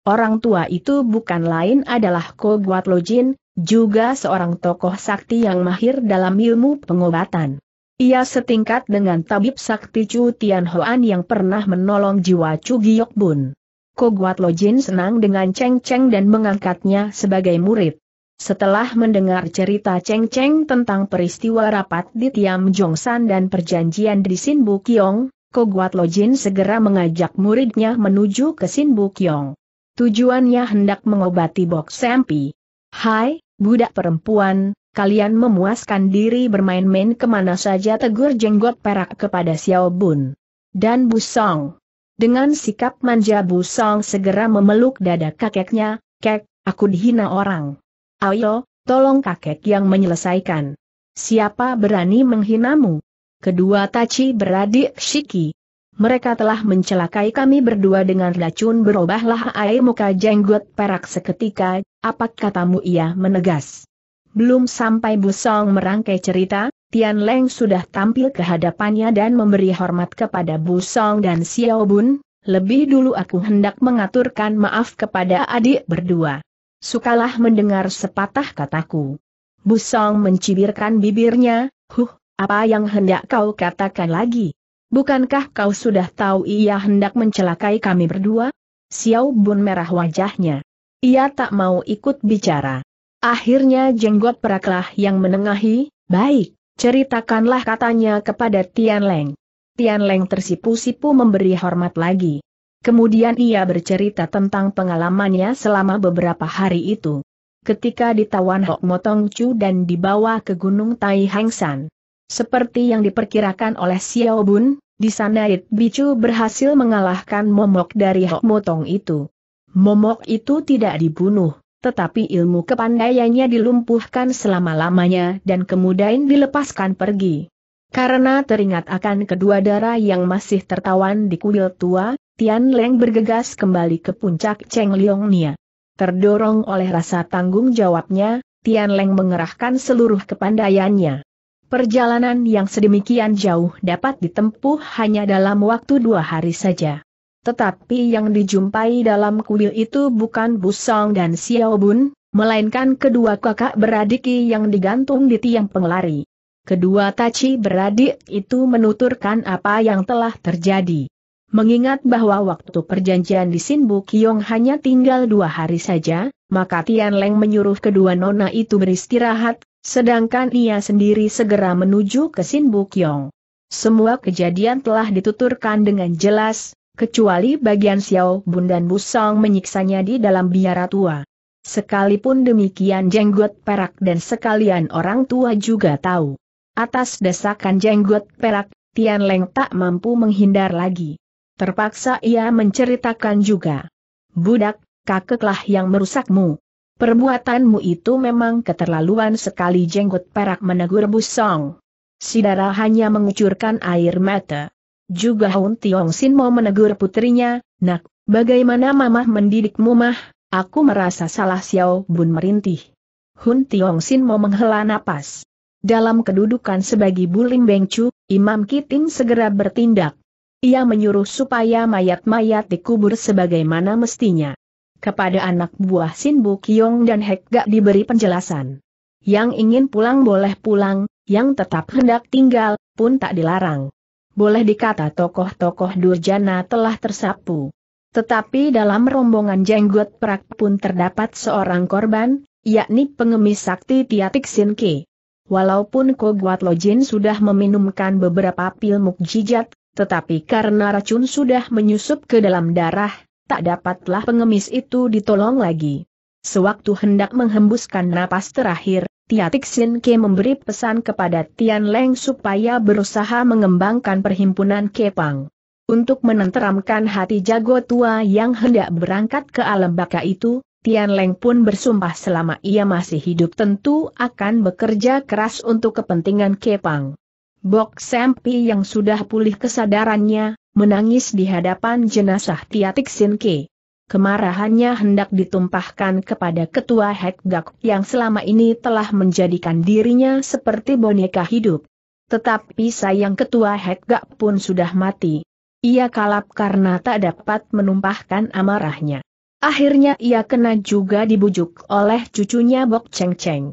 Orang tua itu bukan lain adalah Ko Guat Lojin, juga seorang tokoh sakti yang mahir dalam ilmu pengobatan. Ia setingkat dengan tabib sakti Chu Tian yang pernah menolong jiwa Chu Giok Bun. Koguat Lojin senang dengan Cheng Cheng dan mengangkatnya sebagai murid. Setelah mendengar cerita Cheng Cheng tentang peristiwa rapat di Tiam Jongsan dan perjanjian di Sin Bukyong, Koguat Jin segera mengajak muridnya menuju ke Sin Bukyong. Tujuannya hendak mengobati Bok Sampi. Hai, budak perempuan, kalian memuaskan diri bermain-main kemana saja tegur jenggot perak kepada Xiao Bun. Dan Bu Song. Dengan sikap manja Bu Song segera memeluk dada kakeknya, kek, aku dihina orang. Ayo, tolong kakek yang menyelesaikan. Siapa berani menghinamu? Kedua Taci beradik Shiki. Mereka telah mencelakai kami berdua dengan racun berubahlah air muka jenggot perak seketika, apa katamu ia menegas. Belum sampai Busong merangkai cerita, Tian Leng sudah tampil ke hadapannya dan memberi hormat kepada Busong dan Xiao Bun, lebih dulu aku hendak mengaturkan maaf kepada adik berdua. Sukalah mendengar sepatah kataku. Busong mencibirkan bibirnya, huh, apa yang hendak kau katakan lagi? Bukankah kau sudah tahu ia hendak mencelakai kami berdua? Xiao Bun merah wajahnya. Ia tak mau ikut bicara. Akhirnya jenggot peraklah yang menengahi, baik, ceritakanlah katanya kepada Tian Leng. Tian Leng tersipu-sipu memberi hormat lagi. Kemudian ia bercerita tentang pengalamannya selama beberapa hari itu. Ketika ditawan Hok Motong Chu dan dibawa ke Gunung Tai San, Seperti yang diperkirakan oleh Xiao Bun, di sana It Bichu berhasil mengalahkan momok dari Hok Motong itu. Momok itu tidak dibunuh. Tetapi ilmu kepandaiannya dilumpuhkan selama-lamanya dan kemudian dilepaskan pergi. Karena teringat akan kedua darah yang masih tertawan di kuil tua, Tian Leng bergegas kembali ke puncak Cheng Liong Nia. Terdorong oleh rasa tanggung jawabnya, Tian Leng mengerahkan seluruh kepandaiannya. Perjalanan yang sedemikian jauh dapat ditempuh hanya dalam waktu dua hari saja. Tetapi yang dijumpai dalam kuil itu bukan Busong dan Xiaobun, melainkan kedua kakak beradik yang digantung di tiang penglari. Kedua taci beradik itu menuturkan apa yang telah terjadi. Mengingat bahwa waktu perjanjian di Sinbu Kiong hanya tinggal dua hari saja, maka Tian Leng menyuruh kedua nona itu beristirahat, sedangkan ia sendiri segera menuju ke Sinbu Kiong. Semua kejadian telah dituturkan dengan jelas, kecuali bagian Xiao Bun dan Busong menyiksanya di dalam biara tua. Sekalipun demikian jenggot perak dan sekalian orang tua juga tahu. Atas desakan jenggot perak, Tian Leng tak mampu menghindar lagi. Terpaksa ia menceritakan juga. Budak, kakeklah yang merusakmu. Perbuatanmu itu memang keterlaluan sekali jenggot perak menegur busong. Sidara hanya mengucurkan air mata. Juga Hun Tiong Sin mau menegur putrinya, nak, bagaimana mamah mendidikmu mah, aku merasa salah Xiao Bun merintih. Hun Tiong Sin mau menghela napas. Dalam kedudukan sebagai Bulim Bengcu, Imam Kiting segera bertindak. Ia menyuruh supaya mayat-mayat dikubur sebagaimana mestinya. Kepada anak buah Sin Bu Kiong dan Hek Gak diberi penjelasan. Yang ingin pulang boleh pulang, yang tetap hendak tinggal, pun tak dilarang boleh dikata tokoh-tokoh Durjana telah tersapu. Tetapi dalam rombongan jenggot perak pun terdapat seorang korban, yakni pengemis sakti Tiatik Sinke. Walaupun Koguat Lojin sudah meminumkan beberapa pil mukjizat, tetapi karena racun sudah menyusup ke dalam darah, tak dapatlah pengemis itu ditolong lagi. Sewaktu hendak menghembuskan napas terakhir, Tia Tixin Ke memberi pesan kepada Tian Leng supaya berusaha mengembangkan perhimpunan Kepang. Untuk menenteramkan hati jago tua yang hendak berangkat ke alam baka itu, Tian Leng pun bersumpah selama ia masih hidup tentu akan bekerja keras untuk kepentingan Kepang. Bok Sempi yang sudah pulih kesadarannya, menangis di hadapan jenazah Tia Tixin Ke kemarahannya hendak ditumpahkan kepada ketua Hekgak yang selama ini telah menjadikan dirinya seperti boneka hidup. Tetapi sayang ketua Hekgak pun sudah mati. Ia kalap karena tak dapat menumpahkan amarahnya. Akhirnya ia kena juga dibujuk oleh cucunya Bok Cheng Cheng.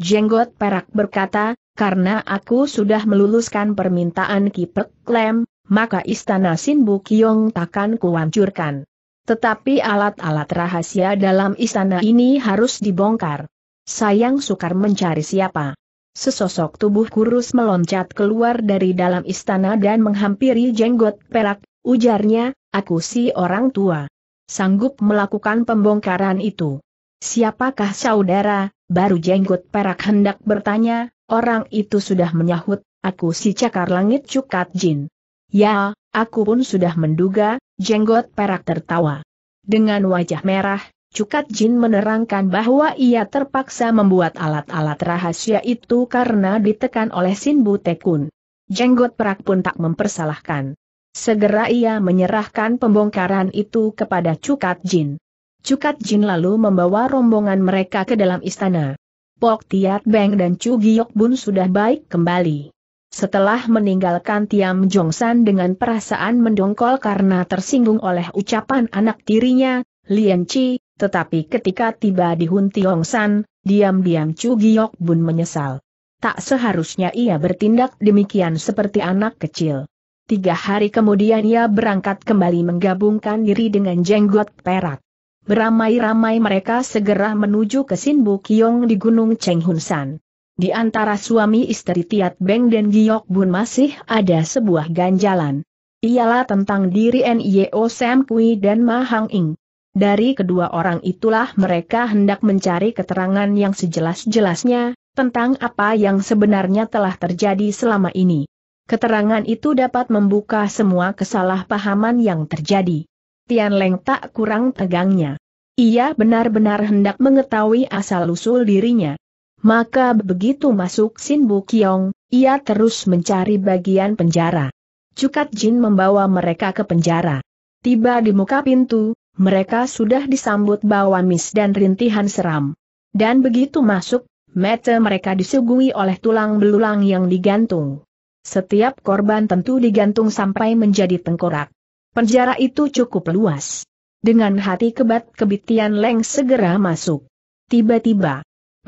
Jenggot Perak berkata, karena aku sudah meluluskan permintaan Kipek Lem, maka istana Sinbu Kiong takkan kuhancurkan. Tetapi alat-alat rahasia dalam istana ini harus dibongkar. Sayang sukar mencari siapa. Sesosok tubuh kurus meloncat keluar dari dalam istana dan menghampiri jenggot perak, ujarnya, aku si orang tua. Sanggup melakukan pembongkaran itu. Siapakah saudara, baru jenggot perak hendak bertanya, orang itu sudah menyahut, aku si cakar langit cukat jin. Ya, aku pun sudah menduga, Jenggot perak tertawa. Dengan wajah merah, Cukat Jin menerangkan bahwa ia terpaksa membuat alat-alat rahasia itu karena ditekan oleh Sin Tekun. Jenggot perak pun tak mempersalahkan. Segera ia menyerahkan pembongkaran itu kepada Cukat Jin. Cukat Jin lalu membawa rombongan mereka ke dalam istana. Pok Tiat Beng dan Chu Giok Bun sudah baik kembali. Setelah meninggalkan Tiam Jongsan dengan perasaan mendongkol karena tersinggung oleh ucapan anak tirinya, Lian Chi, tetapi ketika tiba di Hun Tiong San, diam-diam Chu Giok Bun menyesal. Tak seharusnya ia bertindak demikian seperti anak kecil. Tiga hari kemudian ia berangkat kembali menggabungkan diri dengan jenggot perak. Beramai-ramai mereka segera menuju ke Sinbu Kiong di Gunung Cheng Hun San. Di antara suami istri Tiat Beng dan Giok Bun masih ada sebuah ganjalan. Ialah tentang diri NIO Sam Kui dan Ma Hang Ing. Dari kedua orang itulah mereka hendak mencari keterangan yang sejelas-jelasnya, tentang apa yang sebenarnya telah terjadi selama ini. Keterangan itu dapat membuka semua kesalahpahaman yang terjadi. Tian Leng tak kurang tegangnya. Ia benar-benar hendak mengetahui asal-usul dirinya. Maka begitu masuk Sin Bukyong, ia terus mencari bagian penjara. Cukat Jin membawa mereka ke penjara. Tiba di muka pintu, mereka sudah disambut bawa mis dan rintihan seram. Dan begitu masuk, mata mereka disuguhi oleh tulang belulang yang digantung. Setiap korban tentu digantung sampai menjadi tengkorak. Penjara itu cukup luas. Dengan hati kebat kebitian Leng segera masuk. Tiba-tiba,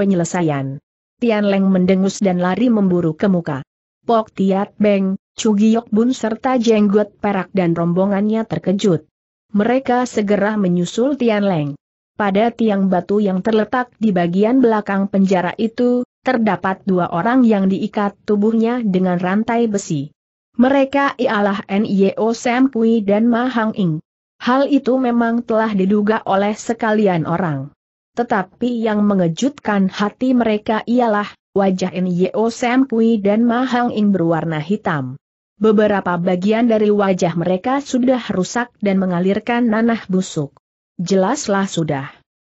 penyelesaian. Tian Leng mendengus dan lari memburu ke muka. Pok Tiat Beng, Cugiok Bun serta Jenggot Perak dan rombongannya terkejut. Mereka segera menyusul Tian Leng. Pada tiang batu yang terletak di bagian belakang penjara itu, terdapat dua orang yang diikat tubuhnya dengan rantai besi. Mereka ialah Nio Sam Kui dan Ma Hang Ing. Hal itu memang telah diduga oleh sekalian orang. Tetapi yang mengejutkan hati mereka ialah, wajah Nyo Sam Kui dan Mahang Ing berwarna hitam. Beberapa bagian dari wajah mereka sudah rusak dan mengalirkan nanah busuk. Jelaslah sudah.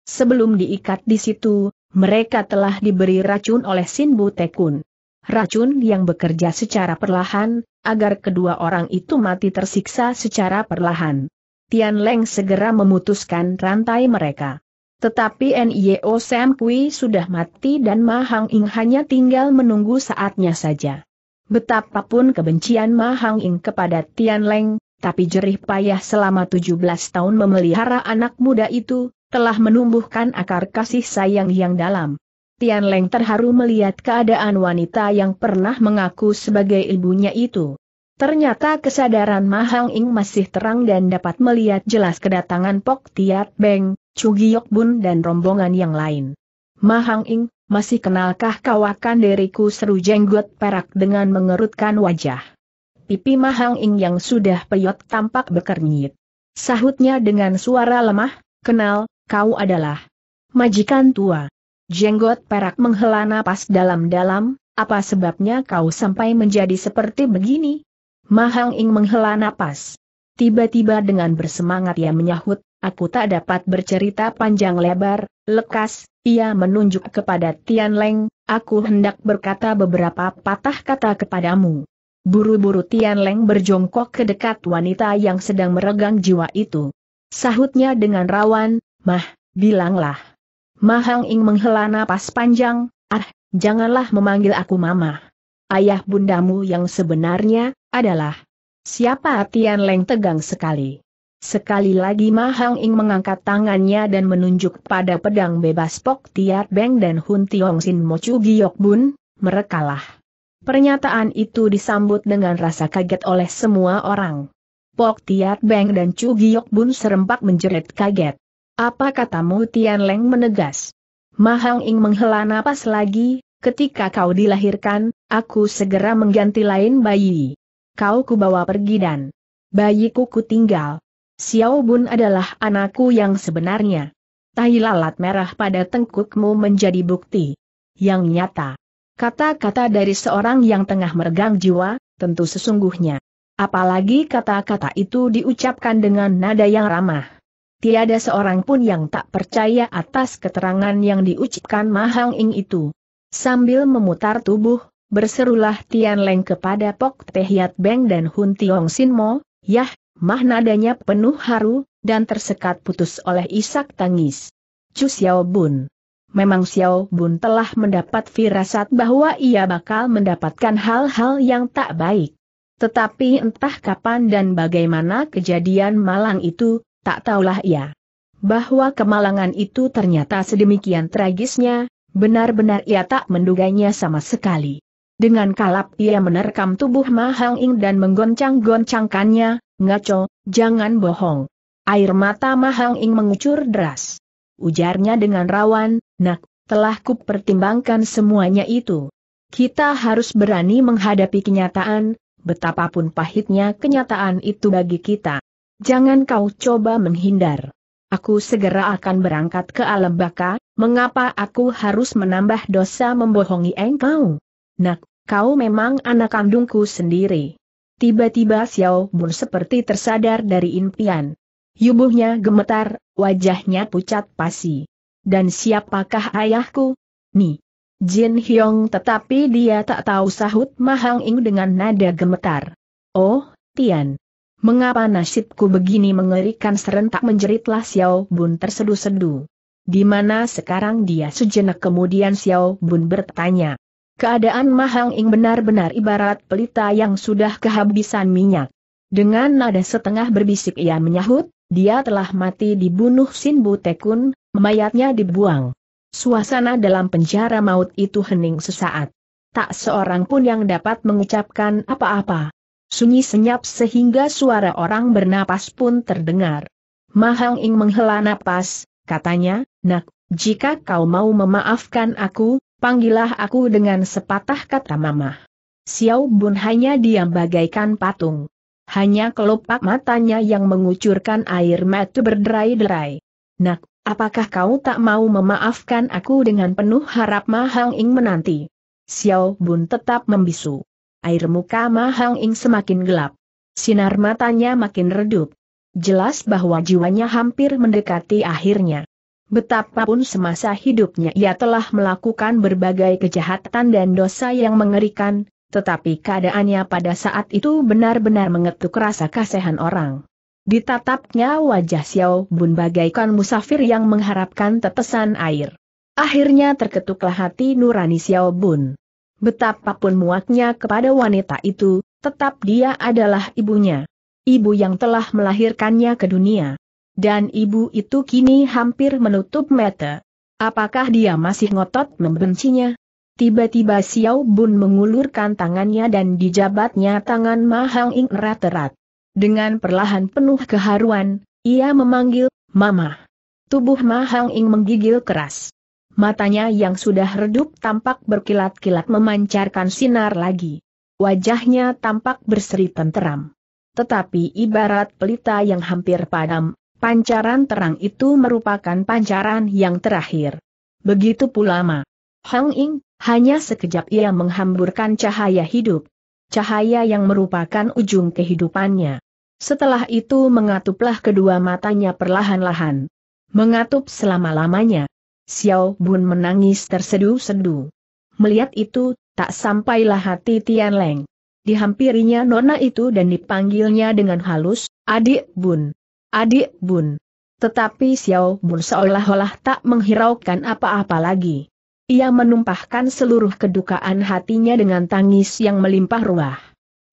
Sebelum diikat di situ, mereka telah diberi racun oleh Sinbu Tekun. Racun yang bekerja secara perlahan, agar kedua orang itu mati tersiksa secara perlahan. Tian Leng segera memutuskan rantai mereka. Tetapi NIO Sam Kui sudah mati dan Ma Hang Ing hanya tinggal menunggu saatnya saja. Betapapun kebencian Ma Hang Ing kepada Tian Leng, tapi jerih payah selama 17 tahun memelihara anak muda itu, telah menumbuhkan akar kasih sayang yang dalam. Tian Leng terharu melihat keadaan wanita yang pernah mengaku sebagai ibunya itu. Ternyata kesadaran Mahang Ing masih terang dan dapat melihat jelas kedatangan Pok Tiat Beng, Yok Bun dan rombongan yang lain. Mahang Ing, masih kenalkah kau akan diriku seru jenggot perak dengan mengerutkan wajah. Pipi Mahang Ing yang sudah peyot tampak bekernyit. Sahutnya dengan suara lemah, kenal, kau adalah majikan tua. Jenggot perak menghela napas dalam-dalam, apa sebabnya kau sampai menjadi seperti begini? Mahang Ing menghela napas. Tiba-tiba dengan bersemangat ia menyahut, aku tak dapat bercerita panjang lebar, lekas, ia menunjuk kepada Tian Leng, aku hendak berkata beberapa patah kata kepadamu. Buru-buru Tian Leng berjongkok ke dekat wanita yang sedang meregang jiwa itu. Sahutnya dengan rawan, Mah, bilanglah. Mahang Ing menghela napas panjang, ah, janganlah memanggil aku mama. Ayah bundamu yang sebenarnya, adalah Siapa Tian Leng tegang sekali. Sekali lagi Mahang Ing mengangkat tangannya dan menunjuk pada pedang bebas Pok Tiat Beng dan Hun Tiong Sin Mochu Giok Bun, merekalah. Pernyataan itu disambut dengan rasa kaget oleh semua orang. Pok Tiat Beng dan Chu Giok Bun serempak menjerit kaget. Apa katamu Tian Leng menegas? Mahang Ing menghela napas lagi, ketika kau dilahirkan, aku segera mengganti lain bayi kau kubawa pergi dan bayiku ku tinggal. Xiao Bun adalah anakku yang sebenarnya. Tahi lalat merah pada tengkukmu menjadi bukti yang nyata. Kata-kata dari seorang yang tengah meregang jiwa, tentu sesungguhnya. Apalagi kata-kata itu diucapkan dengan nada yang ramah. Tiada seorang pun yang tak percaya atas keterangan yang diucapkan Mahang Ing itu. Sambil memutar tubuh, Berserulah Tian Leng kepada Pok Tehiat Beng dan Hun Tiong Sin Mo, yah, mah nadanya penuh haru, dan tersekat putus oleh isak tangis. Chu Xiao Bun. Memang Xiao Bun telah mendapat firasat bahwa ia bakal mendapatkan hal-hal yang tak baik. Tetapi entah kapan dan bagaimana kejadian malang itu, tak tahulah ia. Bahwa kemalangan itu ternyata sedemikian tragisnya, benar-benar ia tak menduganya sama sekali. Dengan kalap ia menerkam tubuh Mahang Ing dan menggoncang-goncangkannya, ngaco, jangan bohong. Air mata Mahang Ing mengucur deras. Ujarnya dengan rawan, nak, telah pertimbangkan semuanya itu. Kita harus berani menghadapi kenyataan, betapapun pahitnya kenyataan itu bagi kita. Jangan kau coba menghindar. Aku segera akan berangkat ke alam baka, mengapa aku harus menambah dosa membohongi engkau? Nak, kau memang anak kandungku sendiri. Tiba-tiba Xiao Bun seperti tersadar dari impian. Yubuhnya gemetar, wajahnya pucat pasi. Dan siapakah ayahku? Ni. Jin Hyong tetapi dia tak tahu sahut Mahang Ing dengan nada gemetar. Oh, Tian. Mengapa nasibku begini mengerikan serentak menjeritlah Xiao Bun terseduh-seduh. Di mana sekarang dia sejenak kemudian Xiao Bun bertanya. Keadaan Mahang Ing benar-benar ibarat pelita yang sudah kehabisan minyak. Dengan nada setengah berbisik ia menyahut, dia telah mati dibunuh Sinbu Tekun, mayatnya dibuang. Suasana dalam penjara maut itu hening sesaat. Tak seorang pun yang dapat mengucapkan apa-apa. Sunyi senyap sehingga suara orang bernapas pun terdengar. Mahang Ing menghela napas, katanya, nak, jika kau mau memaafkan aku, Panggillah aku dengan sepatah kata Mama. Xiao Bun hanya diam bagaikan patung. Hanya kelopak matanya yang mengucurkan air mata berderai-derai. Nak, apakah kau tak mau memaafkan aku dengan penuh harap Ma Ing menanti? Xiao Bun tetap membisu. Air muka Ma Ing semakin gelap. Sinar matanya makin redup. Jelas bahwa jiwanya hampir mendekati akhirnya. Betapapun semasa hidupnya ia telah melakukan berbagai kejahatan dan dosa yang mengerikan, tetapi keadaannya pada saat itu benar-benar mengetuk rasa kasihan orang. Ditatapnya wajah Xiao Bun bagaikan musafir yang mengharapkan tetesan air. Akhirnya terketuklah hati nurani Xiao Bun. Betapapun muaknya kepada wanita itu, tetap dia adalah ibunya. Ibu yang telah melahirkannya ke dunia. Dan ibu itu kini hampir menutup mata. Apakah dia masih ngotot membencinya? Tiba-tiba Xiao Bun mengulurkan tangannya dan dijabatnya tangan Mahang Ing erat-erat. Dengan perlahan penuh keharuan, ia memanggil, Mama. Tubuh Mahang Ing menggigil keras. Matanya yang sudah redup tampak berkilat-kilat memancarkan sinar lagi. Wajahnya tampak berseri tenteram. Tetapi ibarat pelita yang hampir padam, Pancaran terang itu merupakan pancaran yang terakhir. Begitu pula Ma. Hong Ing, hanya sekejap ia menghamburkan cahaya hidup. Cahaya yang merupakan ujung kehidupannya. Setelah itu mengatuplah kedua matanya perlahan-lahan. Mengatup selama-lamanya. Xiao Bun menangis tersedu-sedu. Melihat itu, tak sampailah hati Tian Leng. Dihampirinya nona itu dan dipanggilnya dengan halus, adik Bun. Adik Bun. Tetapi Xiao Bun seolah-olah tak menghiraukan apa-apa lagi. Ia menumpahkan seluruh kedukaan hatinya dengan tangis yang melimpah ruah.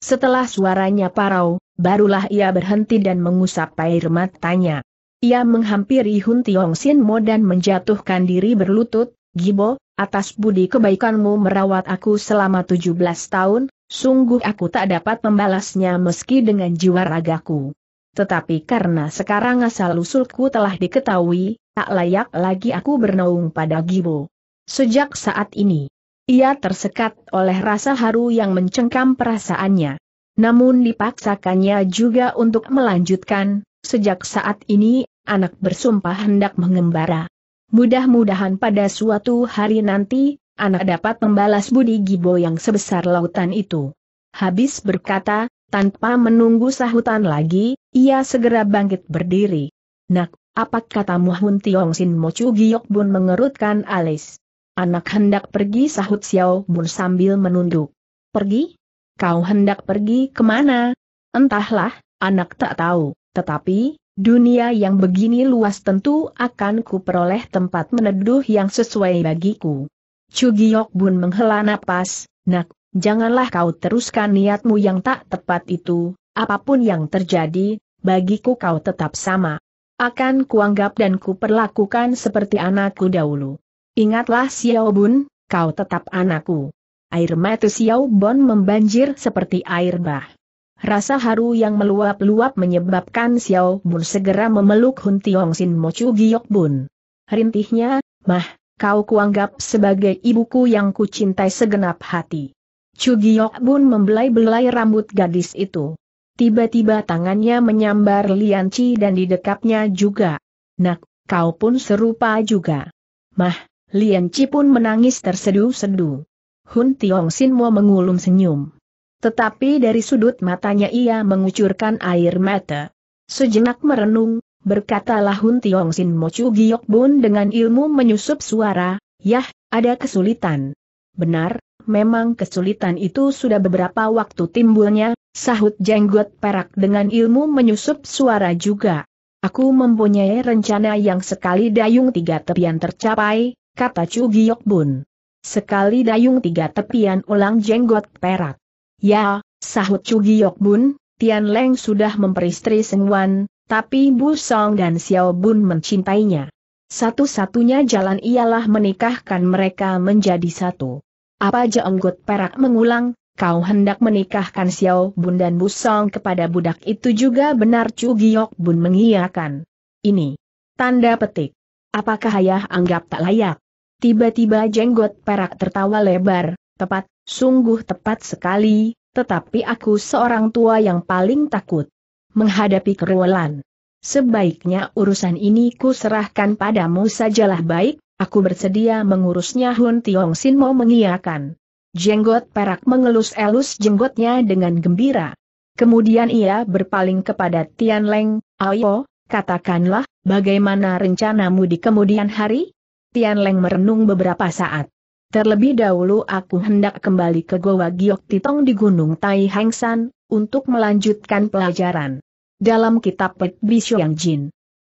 Setelah suaranya parau, barulah ia berhenti dan mengusap air matanya. Ia menghampiri Hun Tiong Sin Mo dan menjatuhkan diri berlutut, Gibo, atas budi kebaikanmu merawat aku selama 17 tahun, sungguh aku tak dapat membalasnya meski dengan jiwa ragaku tetapi karena sekarang asal-usulku telah diketahui, tak layak lagi aku bernaung pada Gibo. Sejak saat ini, ia tersekat oleh rasa haru yang mencengkam perasaannya. Namun dipaksakannya juga untuk melanjutkan, sejak saat ini, anak bersumpah hendak mengembara. Mudah-mudahan pada suatu hari nanti, anak dapat membalas budi Gibo yang sebesar lautan itu. Habis berkata, tanpa menunggu sahutan lagi, ia segera bangkit berdiri. Nak, apa katamu Hun Tiong Sin Mochu Giok Bun mengerutkan alis. Anak hendak pergi sahut Xiao Bun sambil menunduk. Pergi? Kau hendak pergi kemana? Entahlah, anak tak tahu, tetapi, dunia yang begini luas tentu akan kuperoleh tempat meneduh yang sesuai bagiku. Chu Giok Bun menghela napas, nak, janganlah kau teruskan niatmu yang tak tepat itu, apapun yang terjadi, bagiku kau tetap sama. Akan kuanggap dan kuperlakukan seperti anakku dahulu. Ingatlah Xiao Bun, kau tetap anakku. Air mata Xiao Bun membanjir seperti air bah. Rasa haru yang meluap-luap menyebabkan Xiao Bun segera memeluk Hun Tiong Sin Mochu Giok Bun. Rintihnya, mah, kau kuanggap sebagai ibuku yang kucintai segenap hati. Chugiok Bun membelai-belai rambut gadis itu. Tiba-tiba tangannya menyambar Lianci dan di dekapnya juga. Nak, kau pun serupa juga. Mah, Lianci pun menangis tersedu sedu Hun Tiong Sin Mo mengulum senyum. Tetapi dari sudut matanya ia mengucurkan air mata. Sejenak merenung, berkatalah Hun Tiong Sin Mo Chugiok Bun dengan ilmu menyusup suara, Yah, ada kesulitan. Benar, Memang kesulitan itu sudah beberapa waktu timbulnya, sahut jenggot perak dengan ilmu menyusup suara juga. Aku mempunyai rencana yang sekali dayung tiga tepian tercapai, kata Chu Giok Bun. Sekali dayung tiga tepian ulang jenggot perak. Ya, sahut Chu Giok Bun, Tian Leng sudah memperistri Seng Wan, tapi Bu Song dan Xiao Bun mencintainya. Satu-satunya jalan ialah menikahkan mereka menjadi satu. Apa jeonggut Perak mengulang, kau hendak menikahkan Xiao Bun dan Busong kepada budak itu juga benar Chu Giok Bun mengiyakan. Ini. Tanda petik. Apakah ayah anggap tak layak? Tiba-tiba jenggot perak tertawa lebar, tepat, sungguh tepat sekali, tetapi aku seorang tua yang paling takut menghadapi keruwelan. Sebaiknya urusan ini ku serahkan padamu sajalah baik, Aku bersedia mengurusnya Hun Tiong Sin mau mengiakan. Jenggot perak mengelus-elus jenggotnya dengan gembira. Kemudian ia berpaling kepada Tian Leng, Ayo, katakanlah, bagaimana rencanamu di kemudian hari? Tian Leng merenung beberapa saat. Terlebih dahulu aku hendak kembali ke Goa Giok Titong di Gunung Tai San untuk melanjutkan pelajaran. Dalam kitab Pet Yang Jin,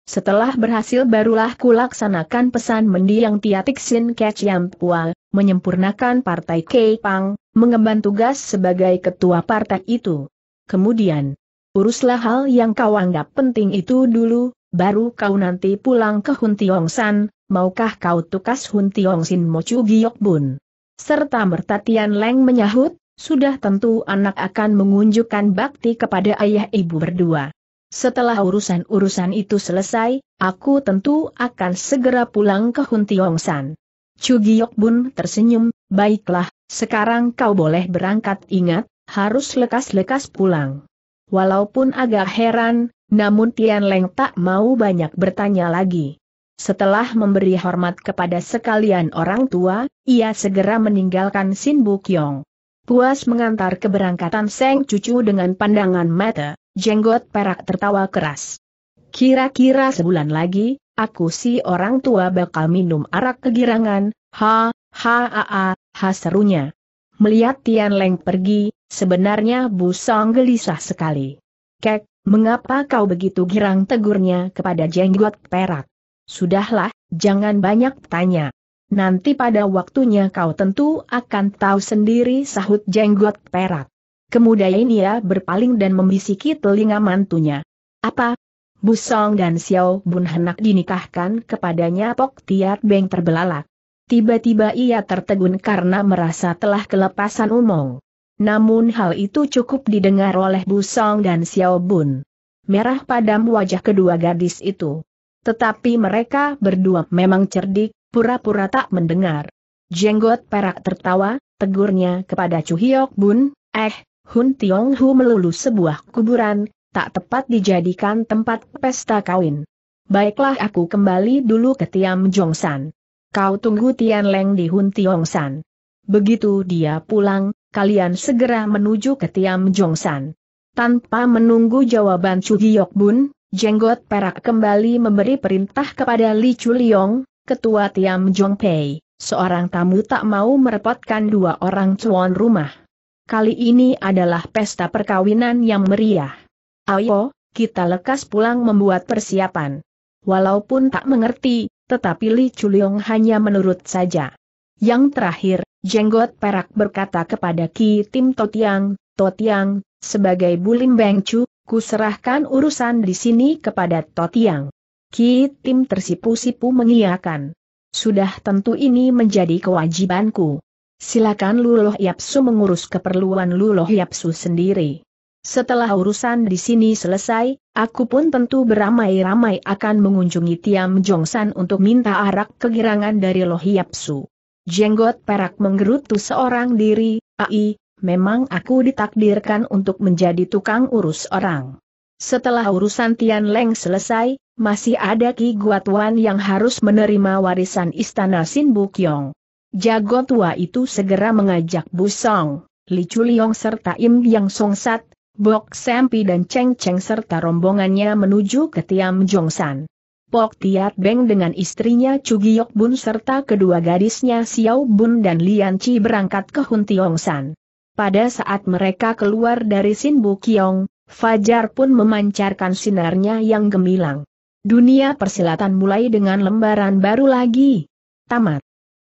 setelah berhasil barulah kulaksanakan pesan mendiang Tiatik Sin Kech Pual, menyempurnakan Partai Pang, mengemban tugas sebagai ketua partai itu. Kemudian, uruslah hal yang kau anggap penting itu dulu, baru kau nanti pulang ke Hun Tiong San, maukah kau tukas Hun Tiong Sin Mochu Giok Bun? Serta Mertatian Leng menyahut, sudah tentu anak akan mengunjukkan bakti kepada ayah ibu berdua. Setelah urusan-urusan itu selesai, aku tentu akan segera pulang ke Hun Tiong San. Chu Giyok Bun tersenyum, baiklah, sekarang kau boleh berangkat ingat, harus lekas-lekas pulang. Walaupun agak heran, namun Tian Leng tak mau banyak bertanya lagi. Setelah memberi hormat kepada sekalian orang tua, ia segera meninggalkan Sin Bukyong. Puas mengantar keberangkatan Seng Cucu dengan pandangan mata. Jenggot perak tertawa keras. Kira-kira sebulan lagi, aku si orang tua bakal minum arak kegirangan, ha, ha, ha, ha, ha serunya. Melihat Tian Leng pergi, sebenarnya Bu Song gelisah sekali. Kek, mengapa kau begitu girang tegurnya kepada jenggot perak? Sudahlah, jangan banyak tanya. Nanti pada waktunya kau tentu akan tahu sendiri sahut jenggot perak. Kemudian ia berpaling dan membisiki telinga mantunya. Apa? Bu Song dan Xiao Bun hendak dinikahkan kepadanya Pok Tiat Beng terbelalak. Tiba-tiba ia tertegun karena merasa telah kelepasan umong. Namun hal itu cukup didengar oleh Bu Song dan Xiao Bun. Merah padam wajah kedua gadis itu. Tetapi mereka berdua memang cerdik, pura-pura tak mendengar. Jenggot perak tertawa, tegurnya kepada Chu Hyok Bun, eh, Hun Tiong Hu melulu sebuah kuburan, tak tepat dijadikan tempat pesta kawin. Baiklah aku kembali dulu ke Tiam Jong San. Kau tunggu Tian Leng di Hun Tiong San. Begitu dia pulang, kalian segera menuju ke Tiam Jong San. Tanpa menunggu jawaban Chu Hyok Bun, Jenggot Perak kembali memberi perintah kepada Li Chu Leong, ketua Tiam Jong Pei, seorang tamu tak mau merepotkan dua orang tuan rumah kali ini adalah pesta perkawinan yang meriah. Ayo, kita lekas pulang membuat persiapan. Walaupun tak mengerti, tetapi Li Chuliong hanya menurut saja. Yang terakhir, Jenggot Perak berkata kepada Ki Tim Totiang, Totiang, sebagai Bulim Bengcu, ku serahkan urusan di sini kepada Totiang. Ki Tim tersipu-sipu mengiyakan. Sudah tentu ini menjadi kewajibanku. Silakan Luloh Yapsu mengurus keperluan Luloh Yapsu sendiri. Setelah urusan di sini selesai, aku pun tentu beramai-ramai akan mengunjungi Tiam Jongsan untuk minta arak kegirangan dari Loh Yapsu. Jenggot perak menggerutu seorang diri, ai, memang aku ditakdirkan untuk menjadi tukang urus orang. Setelah urusan Tian Leng selesai, masih ada Ki Guatuan yang harus menerima warisan istana Sin Bukyong. Jago tua itu segera mengajak Bu Song, Li Chuliong serta Im Yang Songsat, Bok Sempi dan Cheng Cheng serta rombongannya menuju ke Tiam Jongsan. Pok Tiat Beng dengan istrinya Chu Giyok Bun serta kedua gadisnya Xiao Bun dan Lian Chi berangkat ke Hun Tiong San. Pada saat mereka keluar dari Sin Bu Kiong, Fajar pun memancarkan sinarnya yang gemilang. Dunia persilatan mulai dengan lembaran baru lagi. Tamat.